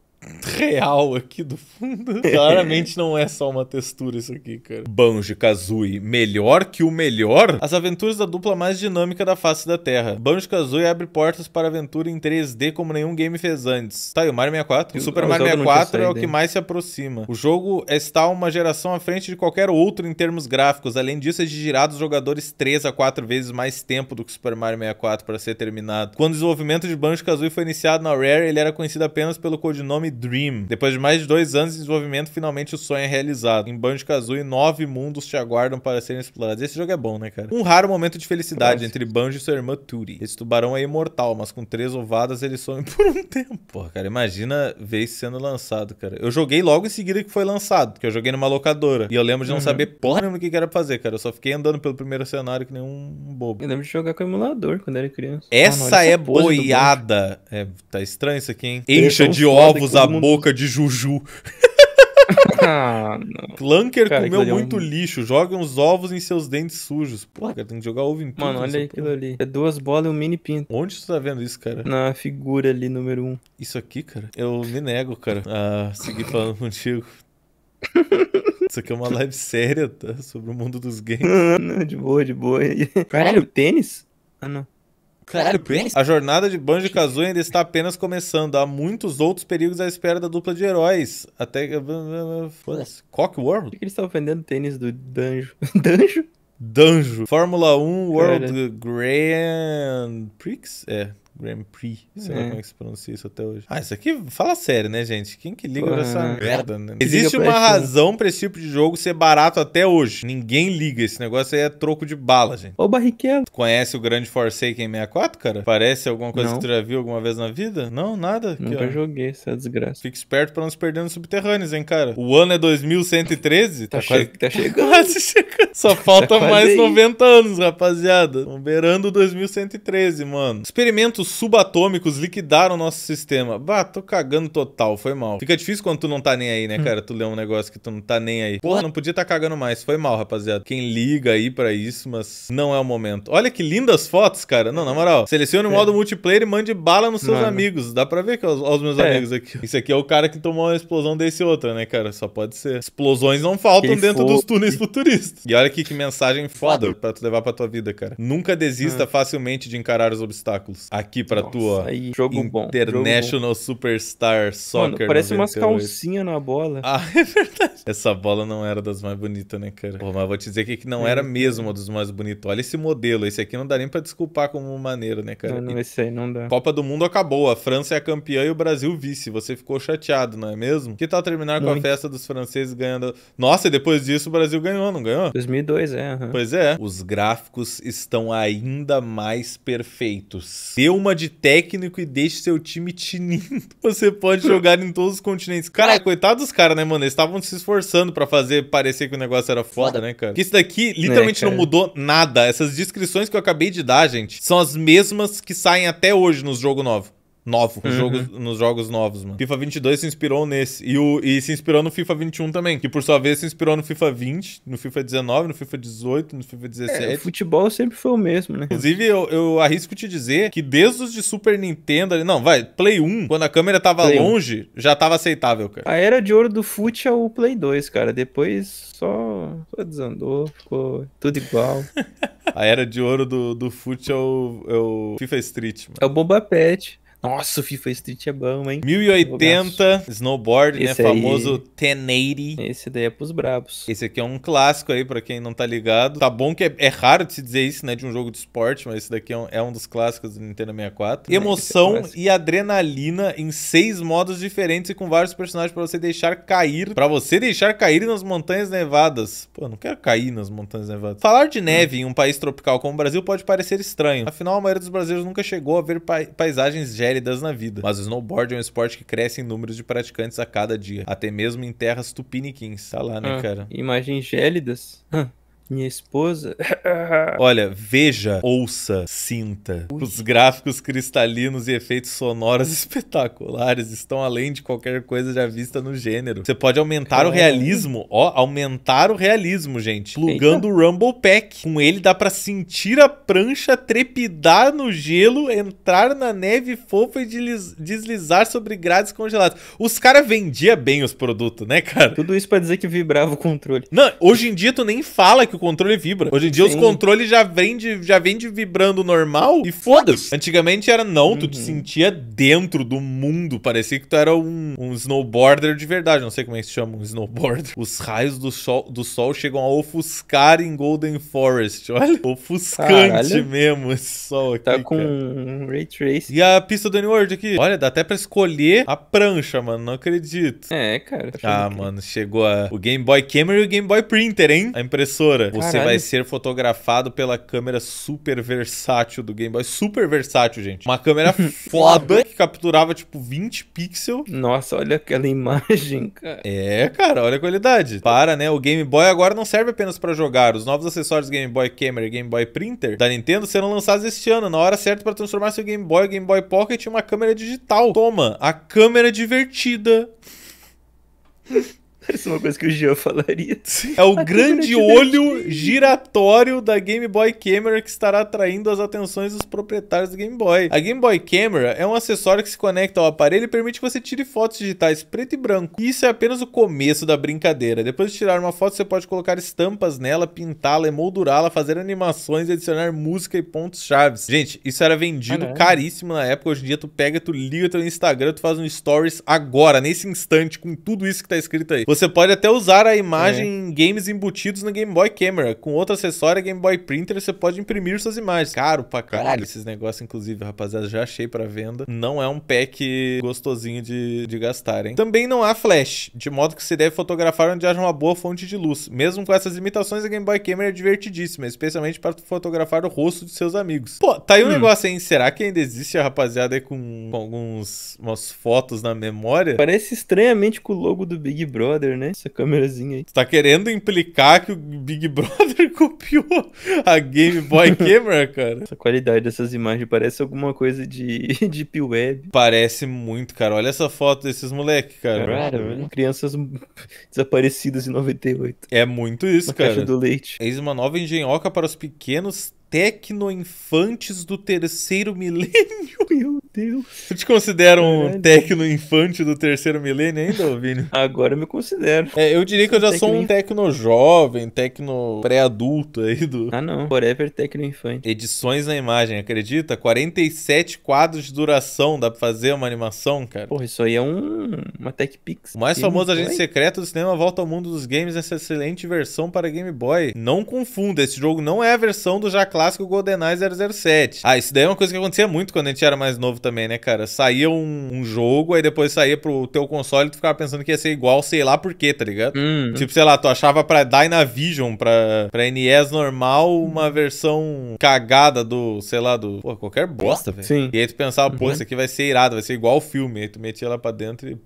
real aqui do fundo. Claramente não é só uma textura isso aqui, cara. Banjo Kazooie, melhor que o melhor? As aventuras da dupla mais dinâmica da face da Terra. Banjo Kazooie abre portas para aventura em 3D como nenhum game fez antes. Tá, e o Mario 64? O Super Mario 64 é o que mais se aproxima. O jogo está uma geração à frente de qualquer outro em termos gráficos. Além disso, é de girar dos jogadores 3 a 4 vezes mais tempo do que o Super Mario 64 para ser terminado. Quando o desenvolvimento de Banjo Kazooie foi iniciado na Rare, ele era conhecido apenas pelo codinome Dream. Depois de mais de dois anos de desenvolvimento, finalmente o sonho é realizado. Em Banjo-Kazooie, nove mundos te aguardam para serem explorados. Esse jogo é bom, né, cara? Um raro momento de felicidade entre Banjo e sua irmã Turi. Esse tubarão é imortal, mas com três ovadas ele sonha por um tempo. Porra, cara, imagina ver isso sendo lançado, cara. Eu joguei logo em seguida que foi lançado, que eu joguei numa locadora. E eu lembro de não uhum. saber porra nenhuma o que, era pra fazer, cara. Eu só fiquei andando pelo primeiro cenário que nem um bobo. Eu lembro de jogar com o emulador quando era criança. Essa, ah, não, é boiada. É, tá estranho isso aqui, hein? É Encha de ovos a da mundo... boca de Juju. ah, Clunker cara, comeu é muito é um... lixo. Joga uns ovos em seus dentes sujos. Porra, cara, tem que jogar ovo em tudo. Mano, olha aquilo ali. É duas bolas e um mini pinto. Onde tu tá vendo isso, cara? Na figura ali, número um. Isso aqui, cara? Eu me nego, cara, a seguir falando contigo. Isso aqui é uma live séria, tá? Sobre o mundo dos games. Não, não, de boa, de boa. Caralho, tênis? Ah, não. Caralho, Prince? A jornada de Banjo-Kazooie ainda está apenas começando. Há muitos outros perigos à espera da dupla de heróis. Até... Foda-se. Cock World? Por que eles estão vendendo tênis do Danjo? Danjo? Danjo. Fórmula 1 World Cara. Grand Prix? É, Grand Prix, sei é. como é que se pronuncia isso até hoje. Ah, isso aqui, fala sério, né, gente? Quem que liga uhum. pra essa né? merda, né? Existe uma razão pra esse tipo de jogo ser barato até hoje. Ninguém liga, esse negócio aí é troco de bala, gente. Ô, barriqueiro. Tu conhece o grande Forsaken 64, cara? Parece alguma coisa não. que tu já viu alguma vez na vida? Não, nada? Aqui, Nunca ó. joguei é desgraça. Fica esperto pra não se perder nos subterrâneos, hein, cara? O ano é 2113? Tá, tá, quase... che... tá chegando. Quase chegando. Só tá falta tá mais aí. 90 anos, rapaziada. Beirando 2113, mano. Experimentos subatômicos liquidaram nosso sistema. Bah, tô cagando total, foi mal. Fica difícil quando tu não tá nem aí, né, hum. cara? Tu lê um negócio que tu não tá nem aí. Porra, não podia tá cagando mais. Foi mal, rapaziada. Quem liga aí pra isso, mas não é o momento. Olha que lindas fotos, cara. Não, na moral. Selecione o é. modo é. multiplayer e mande bala nos seus Mano. amigos. Dá pra ver que os, os meus é. amigos aqui. Isso aqui é o cara que tomou uma explosão desse outro, né, cara? Só pode ser. Explosões não faltam dentro dos túneis futuristas. E olha aqui que mensagem foda pra tu levar pra tua vida, cara. Nunca desista hum. facilmente de encarar os obstáculos. Aqui aqui pra Nossa, tua aí. Jogo bom. International jogo bom. Superstar Soccer. Mano, parece 98. umas calcinhas na bola. Ah, é verdade. Essa bola não era das mais bonitas, né, cara? Pô, mas vou te dizer que não é. era mesmo uma dos mais bonitos. Olha esse modelo. Esse aqui não dá nem pra desculpar como maneiro, né, cara? Não, não, esse aí não dá. Copa do Mundo acabou. A França é a campeã e o Brasil vice. Você ficou chateado, não é mesmo? Que tal terminar Muito. com a festa dos franceses ganhando... Nossa, e depois disso o Brasil ganhou, não ganhou? 2002, é. Pois é. Os gráficos estão ainda mais perfeitos. Deu uma de técnico e deixe seu time tinindo. Você pode jogar em todos os continentes. Cara, coitado dos caras, né, mano? Eles estavam se esforçando para fazer parecer que o negócio era foda, né, cara? Porque isso daqui literalmente é, não mudou nada. Essas descrições que eu acabei de dar, gente, são as mesmas que saem até hoje nos jogo novo novo, uhum. jogos, nos jogos novos, mano. FIFA 22 se inspirou nesse. E, o, e se inspirou no FIFA 21 também, que por sua vez se inspirou no FIFA 20, no FIFA 19, no FIFA 18, no FIFA 17. É, o futebol sempre foi o mesmo, né? Inclusive, eu, eu arrisco te dizer que desde os de Super Nintendo, não, vai, Play 1, quando a câmera tava Play longe, 1. já tava aceitável, cara. A era de ouro do fute é o Play 2, cara. Depois só, só desandou, ficou tudo igual. a era de ouro do, do fute é o, é o FIFA Street, mano. É o Boba Pet. Nossa, o FIFA Street é bom, hein? 1080, snowboard, né? Esse né? Aí... Famoso 1080. Esse daí é pros brabos. Esse aqui é um clássico aí, pra quem não tá ligado. Tá bom que é, é raro de se dizer isso, né? De um jogo de esporte, mas esse daqui é um, é um dos clássicos do Nintendo 64. Emoção é e adrenalina em seis modos diferentes e com vários personagens pra você deixar cair. Pra você deixar cair nas montanhas nevadas. Pô, não quero cair nas montanhas nevadas. Falar de neve hum. em um país tropical como o Brasil pode parecer estranho. Afinal, a maioria dos brasileiros nunca chegou a ver pa paisagens gélidas gélidas na vida, mas o snowboard é um esporte que cresce em números de praticantes a cada dia, até mesmo em terras tupiniquins. Tá lá, né, ah, cara? Imagens gélidas? minha esposa. Olha, veja, ouça, sinta. Os gráficos cristalinos e efeitos sonoros espetaculares estão além de qualquer coisa já vista no gênero. Você pode aumentar é. o realismo, ó, aumentar o realismo, gente. Plugando Eita. o Rumble Pack. Com ele dá para sentir a prancha trepidar no gelo, entrar na neve fofa e deslizar sobre grades congeladas. Os caras vendiam bem os produtos, né, cara? Tudo isso para dizer que vibrava o controle. Não, hoje em dia tu nem fala que o controle vibra. Hoje em dia Sim. os controles já vêm de, já vem de vibrando normal e foda-se. Antigamente era não, tu uhum. te sentia dentro do mundo, parecia que tu era um, um snowboarder de verdade, não sei como é que se chama um snowboarder. Os raios do sol, do sol chegam a ofuscar em Golden Forest, olha. Ofuscante Caralho. mesmo esse sol aqui, Tá com um ray tracing. E a pista do New World aqui? Olha, dá até pra escolher a prancha, mano, não acredito. É, cara. Tá ah, que... mano, chegou a... o Game Boy Camera e o Game Boy Printer, hein? A impressora câmera, você vai ser fotografado pela câmera super versátil do Game Boy. Super versátil, gente. Uma câmera foda que capturava, tipo, 20 pixels. Nossa, olha aquela imagem, cara. É, cara, olha a qualidade. Para, né? O Game Boy agora não serve apenas para jogar. Os novos acessórios Game Boy Camera e Game Boy Printer da Nintendo serão lançados este ano, na hora certa para transformar seu Game Boy, Game Boy Pocket em uma câmera digital. Toma, a câmera divertida. É uma coisa que o Jean falaria. É o grande né? olho giratório da Game Boy Camera que estará atraindo as atenções dos proprietários do Game Boy. A Game Boy Camera é um acessório que se conecta ao aparelho e permite que você tire fotos digitais preto e branco. E isso é apenas o começo da brincadeira. Depois de tirar uma foto, você pode colocar estampas nela, pintá-la, emoldurá-la, fazer animações adicionar música e pontos chaves. Gente, isso era vendido caríssimo na época. Hoje em dia, tu pega, tu liga teu Instagram, tu faz um stories agora, nesse instante, com tudo isso que tá escrito aí. Você você pode até usar a imagem em é. games embutidos na Game Boy Camera. Com outro acessório, Game Boy Printer, você pode imprimir suas imagens. Caro pra caralho. caralho. Esses negócios, inclusive, rapaziada, já achei pra venda. Não é um pack gostosinho de, de gastar, hein? Também não há flash, de modo que se deve fotografar onde haja uma boa fonte de luz. Mesmo com essas limitações, a Game Boy Camera é divertidíssima, especialmente para fotografar o rosto de seus amigos. Pô, tá aí um hum. negócio, hein? Será que ainda existe a rapaziada aí com, com alguns umas fotos na memória? Parece estranhamente com o logo do Big Brother. Brother, né? Essa câmerazinha aí. Você tá querendo implicar que o Big Brother copiou a Game Boy Camera, cara? Essa qualidade dessas imagens parece alguma coisa de Deep Web. Parece muito, cara. Olha essa foto desses moleques, cara. Crianças desaparecidas em 98. É muito isso, uma cara. Caixa do leite. Eis uma nova engenhoca para os pequenos tecno-infantes do terceiro milênio. Meu Deus. Você te considera um tecno-infante do terceiro milênio ainda, Vini? Agora eu me considero. É, eu diria que eu já sou um tecno-jovem, tecno-pré-adulto aí do... Ah, não. Forever tecno-infante. Edições na imagem, acredita? 47 quadros de duração. Dá pra fazer uma animação, cara? Porra, isso aí é um... uma Tech Pix. O mais Game famoso Boy? agente secreto do cinema volta ao mundo dos games nessa excelente versão para Game Boy. Não confunda, esse jogo não é a versão do Jacques clássico GoldenEye 007. Ah, isso daí é uma coisa que acontecia muito quando a gente era mais novo também, né, cara? Saía um, um jogo, aí depois saía pro teu console e tu ficava pensando que ia ser igual, sei lá por quê, tá ligado? Hum. Tipo, sei lá, tu achava pra Dynavision, pra, pra NES normal, uma versão cagada do, sei lá, do. Pô, qualquer bosta, velho. Sim. E aí tu pensava, pô, uhum. isso aqui vai ser irado, vai ser igual o filme. Aí tu metia lá pra dentro e.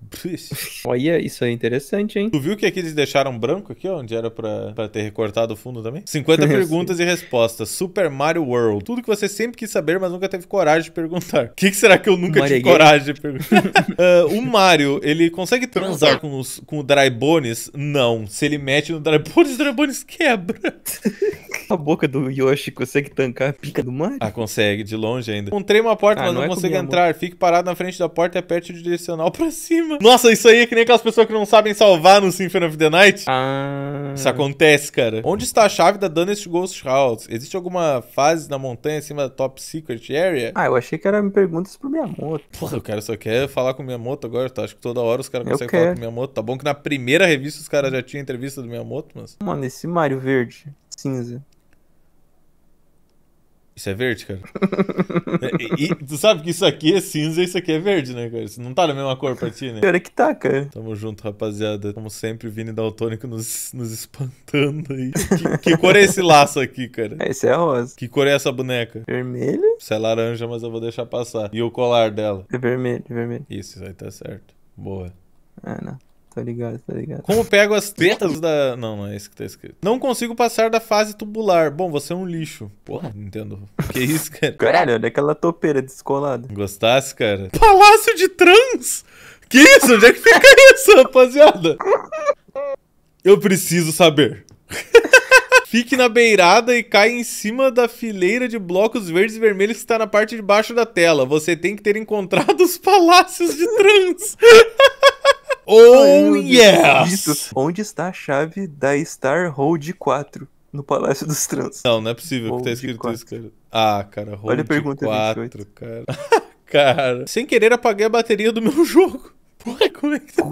Olha, isso é interessante, hein? Tu viu que aqui é eles deixaram branco aqui, ó, onde era pra, pra ter recortado o fundo também? 50 perguntas e respostas. Super Super Mario World? Tudo que você sempre quis saber, mas nunca teve coragem de perguntar. O que, que, será que eu nunca tive Game. coragem de perguntar? uh, o Mario, ele consegue transar com, os, com o Dry Bones? Não. Se ele mete no Dry Bones, o Dry Bones quebra. a boca do Yoshi consegue tancar a pica do Mario? Ah, consegue, de longe ainda. Encontrei uma porta, ah, mas não, não é consegue entrar. Fique parado na frente da porta e é aperte o direcional pra cima. Nossa, isso aí é que nem aquelas pessoas que não sabem salvar no Symphony of the Night. Ah. Isso acontece, cara. Onde está a chave da Dunnest Ghost House? Existe alguma fases da na montanha, acima da Top Secret Area. Ah, eu achei que era perguntas pro Miyamoto. Porra, o cara só quer falar com o Miyamoto agora, tá? Acho que toda hora os caras conseguem falar com o Miyamoto. Tá bom que na primeira revista os caras já tinham entrevista do Miyamoto, mas... Mano, esse Mario Verde, cinza. Isso é verde, cara. é, e, tu sabe que isso aqui é cinza e isso aqui é verde, né, cara? Isso não tá na mesma cor pra ti, né? Pior é que tá, cara. Tamo junto, rapaziada. Como sempre, Vini Daltônico nos, nos espantando aí. Que, que, cor é esse laço aqui, cara? É, esse é rosa. Que cor é essa boneca? Vermelho? Isso é laranja, mas eu vou deixar passar. E o colar dela? É vermelho, é vermelho. Isso, isso aí tá certo. Boa. É não tá ligado, tá ligado. Como pego as tetas da. Não, não é isso que tá escrito. Não consigo passar da fase tubular. Bom, você é um lixo. Porra, entendo. Que isso, cara? Caralho, olha aquela topeira descolada. Gostasse, cara? Palácio de trans? Que isso? Onde é que fica isso, rapaziada? Eu preciso saber. Fique na beirada e cai em cima da fileira de blocos verdes e vermelhos que está na parte de baixo da tela. Você tem que ter encontrado os palácios de trans. Oh, oh yes! Onde está a chave da Star Hold 4 no Palácio dos Trans? Não, não é possível Hold que tá escrito 4. isso, cara. Ah, cara, Hold Olha a pergunta 4, é 28. cara. cara, sem querer apaguei a bateria do meu jogo. Porra, como é que tá?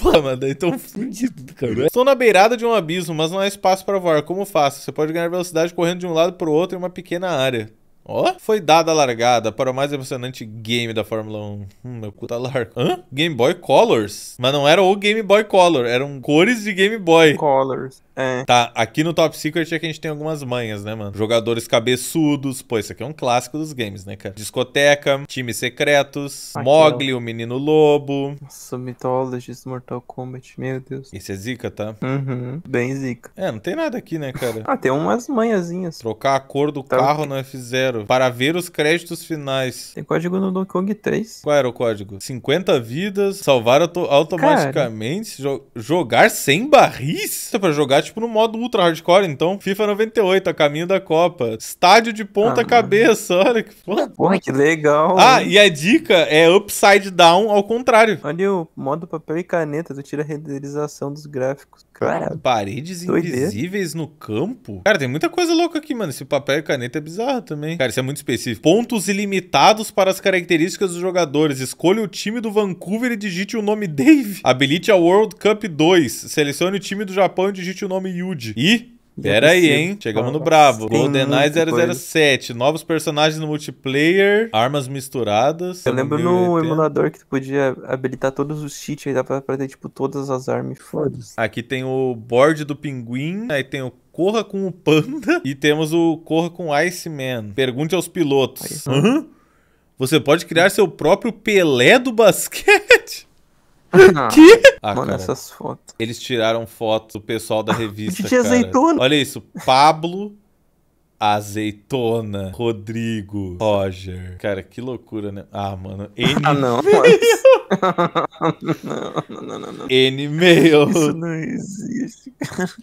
Pô, mano, daí tão fudido, cara. Estou na beirada de um abismo, mas não há espaço para voar. Como faço? Você pode ganhar velocidade correndo de um lado pro outro em uma pequena área. Ó, oh, foi dada a largada para o mais emocionante game da Fórmula 1. Hum, meu cu tá largo. Hã? Game Boy Colors? Mas não era o Game Boy Color, eram cores de Game Boy. Colors. É. Tá, aqui no Top Secret é que a gente tem algumas manhas, né, mano? Jogadores cabeçudos. Pô, isso aqui é um clássico dos games, né, cara? Discoteca, times secretos, Aquela. É Mogli, o Menino Lobo. Nossa, Mythologies, Mortal Kombat, meu Deus. Esse é zica, tá? Uhum, bem zica. É, não tem nada aqui, né, cara? ah, tem umas manhazinhas. Trocar a cor do tá. carro no F0 para ver os créditos finais. Tem código no Donkey Kong 3. Qual era o código? 50 vidas, salvar auto automaticamente, jo jogar sem barris? Isso tipo, é pra jogar tipo no modo ultra hardcore, então. FIFA 98, a caminho da Copa. Estádio de ponta ah, cabeça, olha que foda. Porra, que legal. Ah, e a dica é upside down ao contrário. Olha o modo papel e caneta, tu tira a renderização dos gráficos. Cara, paredes doideira. invisíveis no campo? Cara, tem muita coisa louca aqui, mano. Esse papel e caneta é bizarro também. Cara, isso é muito específico. Pontos ilimitados para as características dos jogadores. Escolha o time do Vancouver e digite o nome Dave. Habilite a World Cup 2. Selecione o time do Japão e digite o nome Yuji. E Pera aí, hein? Chegamos no bravo. GoldenEye 007. Novos personagens no multiplayer. Armas misturadas. Eu lembro no emulador que tu podia habilitar todos os cheats. Aí dá pra, pra ter, tipo, todas as armas. Foda-se. Aqui tem o board do pinguim. Aí tem o Corra com o Panda. E temos o Corra com Iceman. Pergunte aos pilotos. Aí, uhum. Você pode criar seu próprio Pelé do basquete? que? Ah, Mano, cara. essas fotos. Eles tiraram foto do pessoal da revista. Titi é Azeitona. Olha isso. Pablo, Azeitona, Rodrigo, Roger. Cara, que loucura, né? Ah, mano. N... Ah, não não, não, não, não. N-mail. Isso não existe.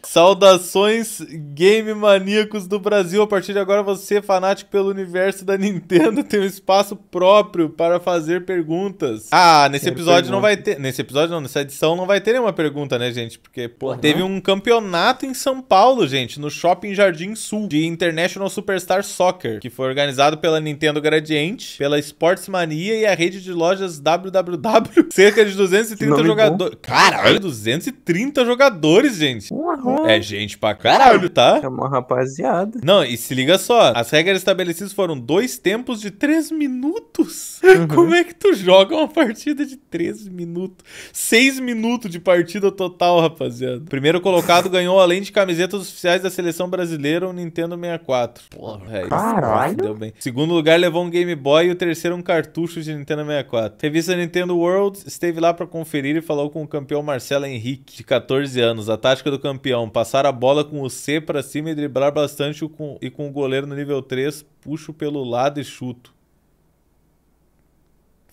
Saudações game maníacos do Brasil. A partir de agora você, fanático pelo universo da Nintendo, tem um espaço próprio para fazer perguntas. Ah, nesse Quero episódio pergunta. não vai ter, nesse episódio não, nessa edição não vai ter nenhuma pergunta, né, gente? Porque pô, uhum. teve né? um campeonato em São Paulo, gente, no Shopping Jardim Sul de International Superstar Soccer, que foi organizado pela Nintendo Gradiente, pela Sports Mania e a rede de lojas WWW. Cerca de de 230 jogadores. Caralho, 230 jogadores, gente. Uhum. É gente pra caralho, tá? É uma rapaziada. Não, e se liga só. As regras estabelecidas foram dois tempos de 3 minutos. Uhum. Como é que tu joga uma partida de 3 minutos? 6 minutos de partida total, rapaziada. Primeiro colocado ganhou, além de camisetas oficiais da seleção brasileira, um Nintendo 64. Porra, é Caralho. Isso, deu bem. Segundo lugar levou um Game Boy e o terceiro um cartucho de Nintendo 64. Revista Nintendo World esteve esteve lá para conferir e falou com o campeão Marcelo Henrique, de 14 anos. A tática do campeão: passar a bola com o C para cima e driblar bastante com, e com o goleiro no nível 3, puxo pelo lado e chuto.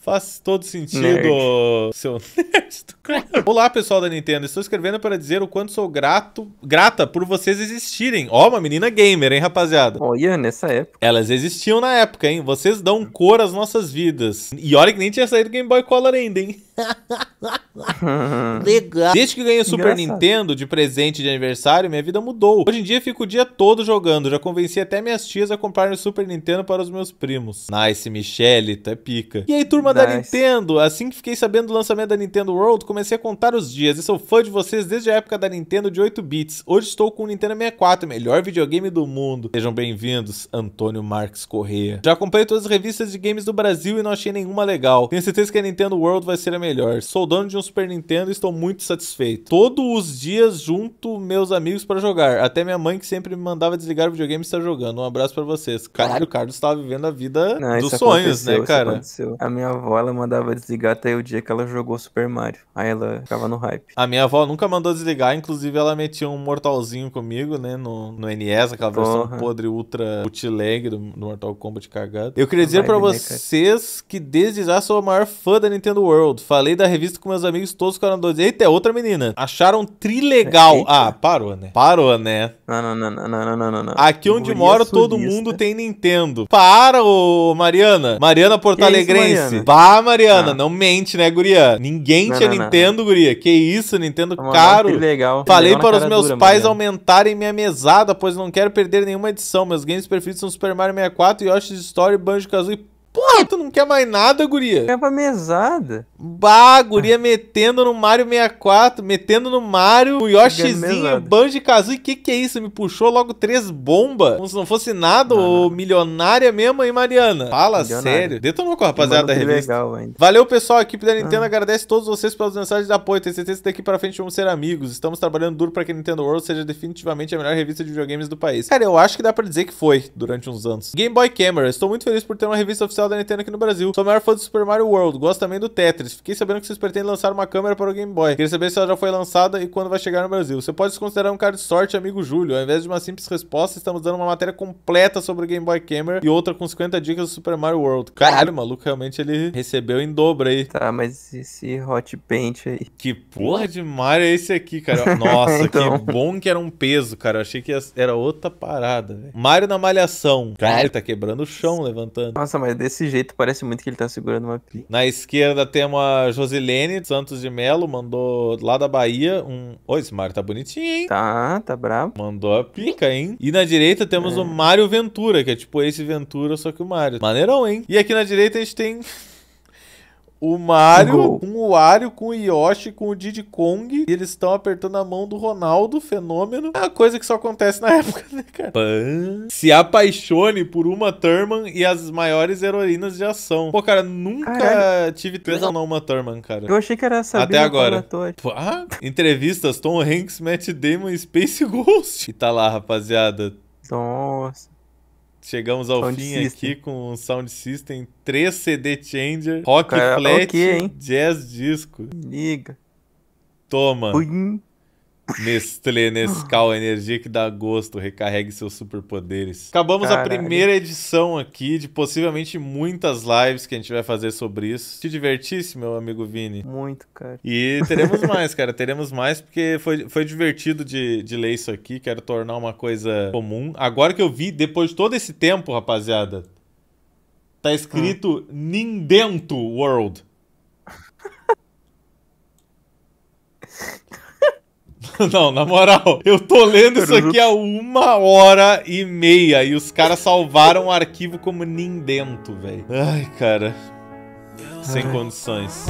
Faz todo sentido, nerd. seu nerd cara. Olá, pessoal da Nintendo. Estou escrevendo para dizer o quanto sou grato, grata por vocês existirem. Ó, oh, uma menina gamer, hein, rapaziada? Olha, nessa época. Elas existiam na época, hein? Vocês dão cor às nossas vidas. E olha que nem tinha saído Game Boy Color ainda, hein? Legal. Desde que ganhei o Super Engraçado. Nintendo de presente de aniversário, minha vida mudou. Hoje em dia fico o dia todo jogando. Já convenci até minhas tias a comprar o Super Nintendo para os meus primos. Nice, Michele, tu é pica. E aí, turma nice. da Nintendo, assim que fiquei sabendo do lançamento da Nintendo World, comecei a contar os dias. E sou fã de vocês desde a época da Nintendo de 8 bits. Hoje estou com o Nintendo 64, melhor videogame do mundo. Sejam bem-vindos, Antônio Marques Correia. Já comprei todas as revistas de games do Brasil e não achei nenhuma legal. Tenho certeza que a Nintendo World vai ser a melhor melhor. Sou dono de um Super Nintendo e estou muito satisfeito. Todos os dias junto meus amigos para jogar. Até minha mãe que sempre me mandava desligar o videogame está jogando. Um abraço para vocês. Caralho, o Carlos estava vivendo a vida Não, dos sonhos, né, cara? Aconteceu. A minha avó ela mandava desligar até o dia que ela jogou Super Mario. Aí ela ficava no hype. A minha avó nunca mandou desligar, inclusive ela metia um mortalzinho comigo, né, no, no NES, aquela versão podre ultra bootleg do, do Mortal Kombat cagado. Eu queria dizer para né, vocês né, que desde já sou a maior fã da Nintendo World. Faz falei da revista com meus amigos, todos ficaram dois Eita, é outra menina. Acharam trilegal. Eita. Ah, parou, né? Parou, né? Não, não, não, não, não, não, não. não. Aqui onde moro, todo lista. mundo tem Nintendo. Para, ô Mariana. Mariana Portalegrense. É isso, Mariana? Mariana, ah. não mente, né, guria? Ninguém não, tinha não, Nintendo, guria. Que isso, Nintendo caro. Que legal. Falei legal para os meus dura, pais Mariana. aumentarem minha mesada, pois não quero perder nenhuma edição. Meus games preferidos são Super Mario 64, Yoshi's Story, Banjo-Kazooie Porra, tu não quer mais nada, guria? É pra mesada. Bah, guria ah. metendo no Mario 64, metendo no Mario, o Yoshizinho, Banjo Kazooie, que que é isso? Me puxou logo três bombas, como se não fosse nada, ah. milionária mesmo, hein, Mariana? Fala sério. Detonou com a rapaziada da revista. Legal, ainda. Valeu, pessoal, a equipe da ah. Nintendo ah. agradece todos vocês pelas mensagens de apoio, tenho certeza que daqui pra frente vamos ser amigos, estamos trabalhando duro pra que a Nintendo World seja definitivamente a melhor revista de videogames do país. Cara, eu acho que dá pra dizer que foi, durante uns anos. Game Boy Camera, estou muito feliz por ter uma revista oficial da Nintendo aqui no Brasil. Sou maior fã do Super Mario World, gosto também do Tetris. Fiquei sabendo que vocês pretendem lançar uma câmera para o Game Boy. Queria saber se ela já foi lançada e quando vai chegar no Brasil. Você pode se considerar um cara de sorte, amigo Júlio. Ao invés de uma simples resposta, estamos dando uma matéria completa sobre o Game Boy Camera e outra com 50 dicas do Super Mario World. Caralho, maluco, realmente ele recebeu em dobro aí. Tá, mas esse Hot Paint aí? Que porra de Mario é esse aqui, cara? Nossa, então... que bom que era um peso, cara. Eu achei que era outra parada, velho. Mario na malhação. Cara, ele tá quebrando o chão levantando. Nossa, mas desse jeito, parece muito que ele tá segurando uma pia. Na esquerda temos a Josilene Santos de Melo, mandou lá da Bahia um... Oi, esse Mario tá bonitinho, hein? Tá, tá bravo. Mandou a pica, hein? E na direita temos é. o Mario Ventura, que é tipo esse Ventura, só que o Mario Maneirão, hein? E aqui na direita a gente tem o Mario, com o Wario, com o Yoshi, com o Diddy Kong. E eles estão apertando a mão do Ronaldo, fenômeno. É uma coisa que só acontece na época, né, cara? Pan. Se apaixone por uma Thurman e as maiores heroínas de ação. Pô, cara, nunca Caralho. tive tesão na uma Thurman, cara. Eu achei que era essa Até agora. Pô, ah, entrevistas, Tom Hanks, Matt Damon, Space Ghost. E tá lá, rapaziada. Nossa. Chegamos ao sound fim system. aqui com um Sound System, 3 CD Changer, Rock Cara, é Flat, okay, Jazz Disco. Liga. Toma. Puim. Nestlé, Nescau, energia que dá gosto, recarregue seus superpoderes. Acabamos Caralho. a primeira edição aqui de possivelmente muitas lives que a gente vai fazer sobre isso. Te divertisse, meu amigo Vini? Muito, cara. E teremos mais, cara. Teremos mais porque foi, foi divertido de, de ler isso aqui. Quero tornar uma coisa comum. Agora que eu vi, depois de todo esse tempo, rapaziada, tá escrito hum. World. Não, na moral, eu tô lendo isso aqui há uma hora e meia e os caras salvaram o arquivo como Nindento, velho. Ai, cara. Sem Ai. condições.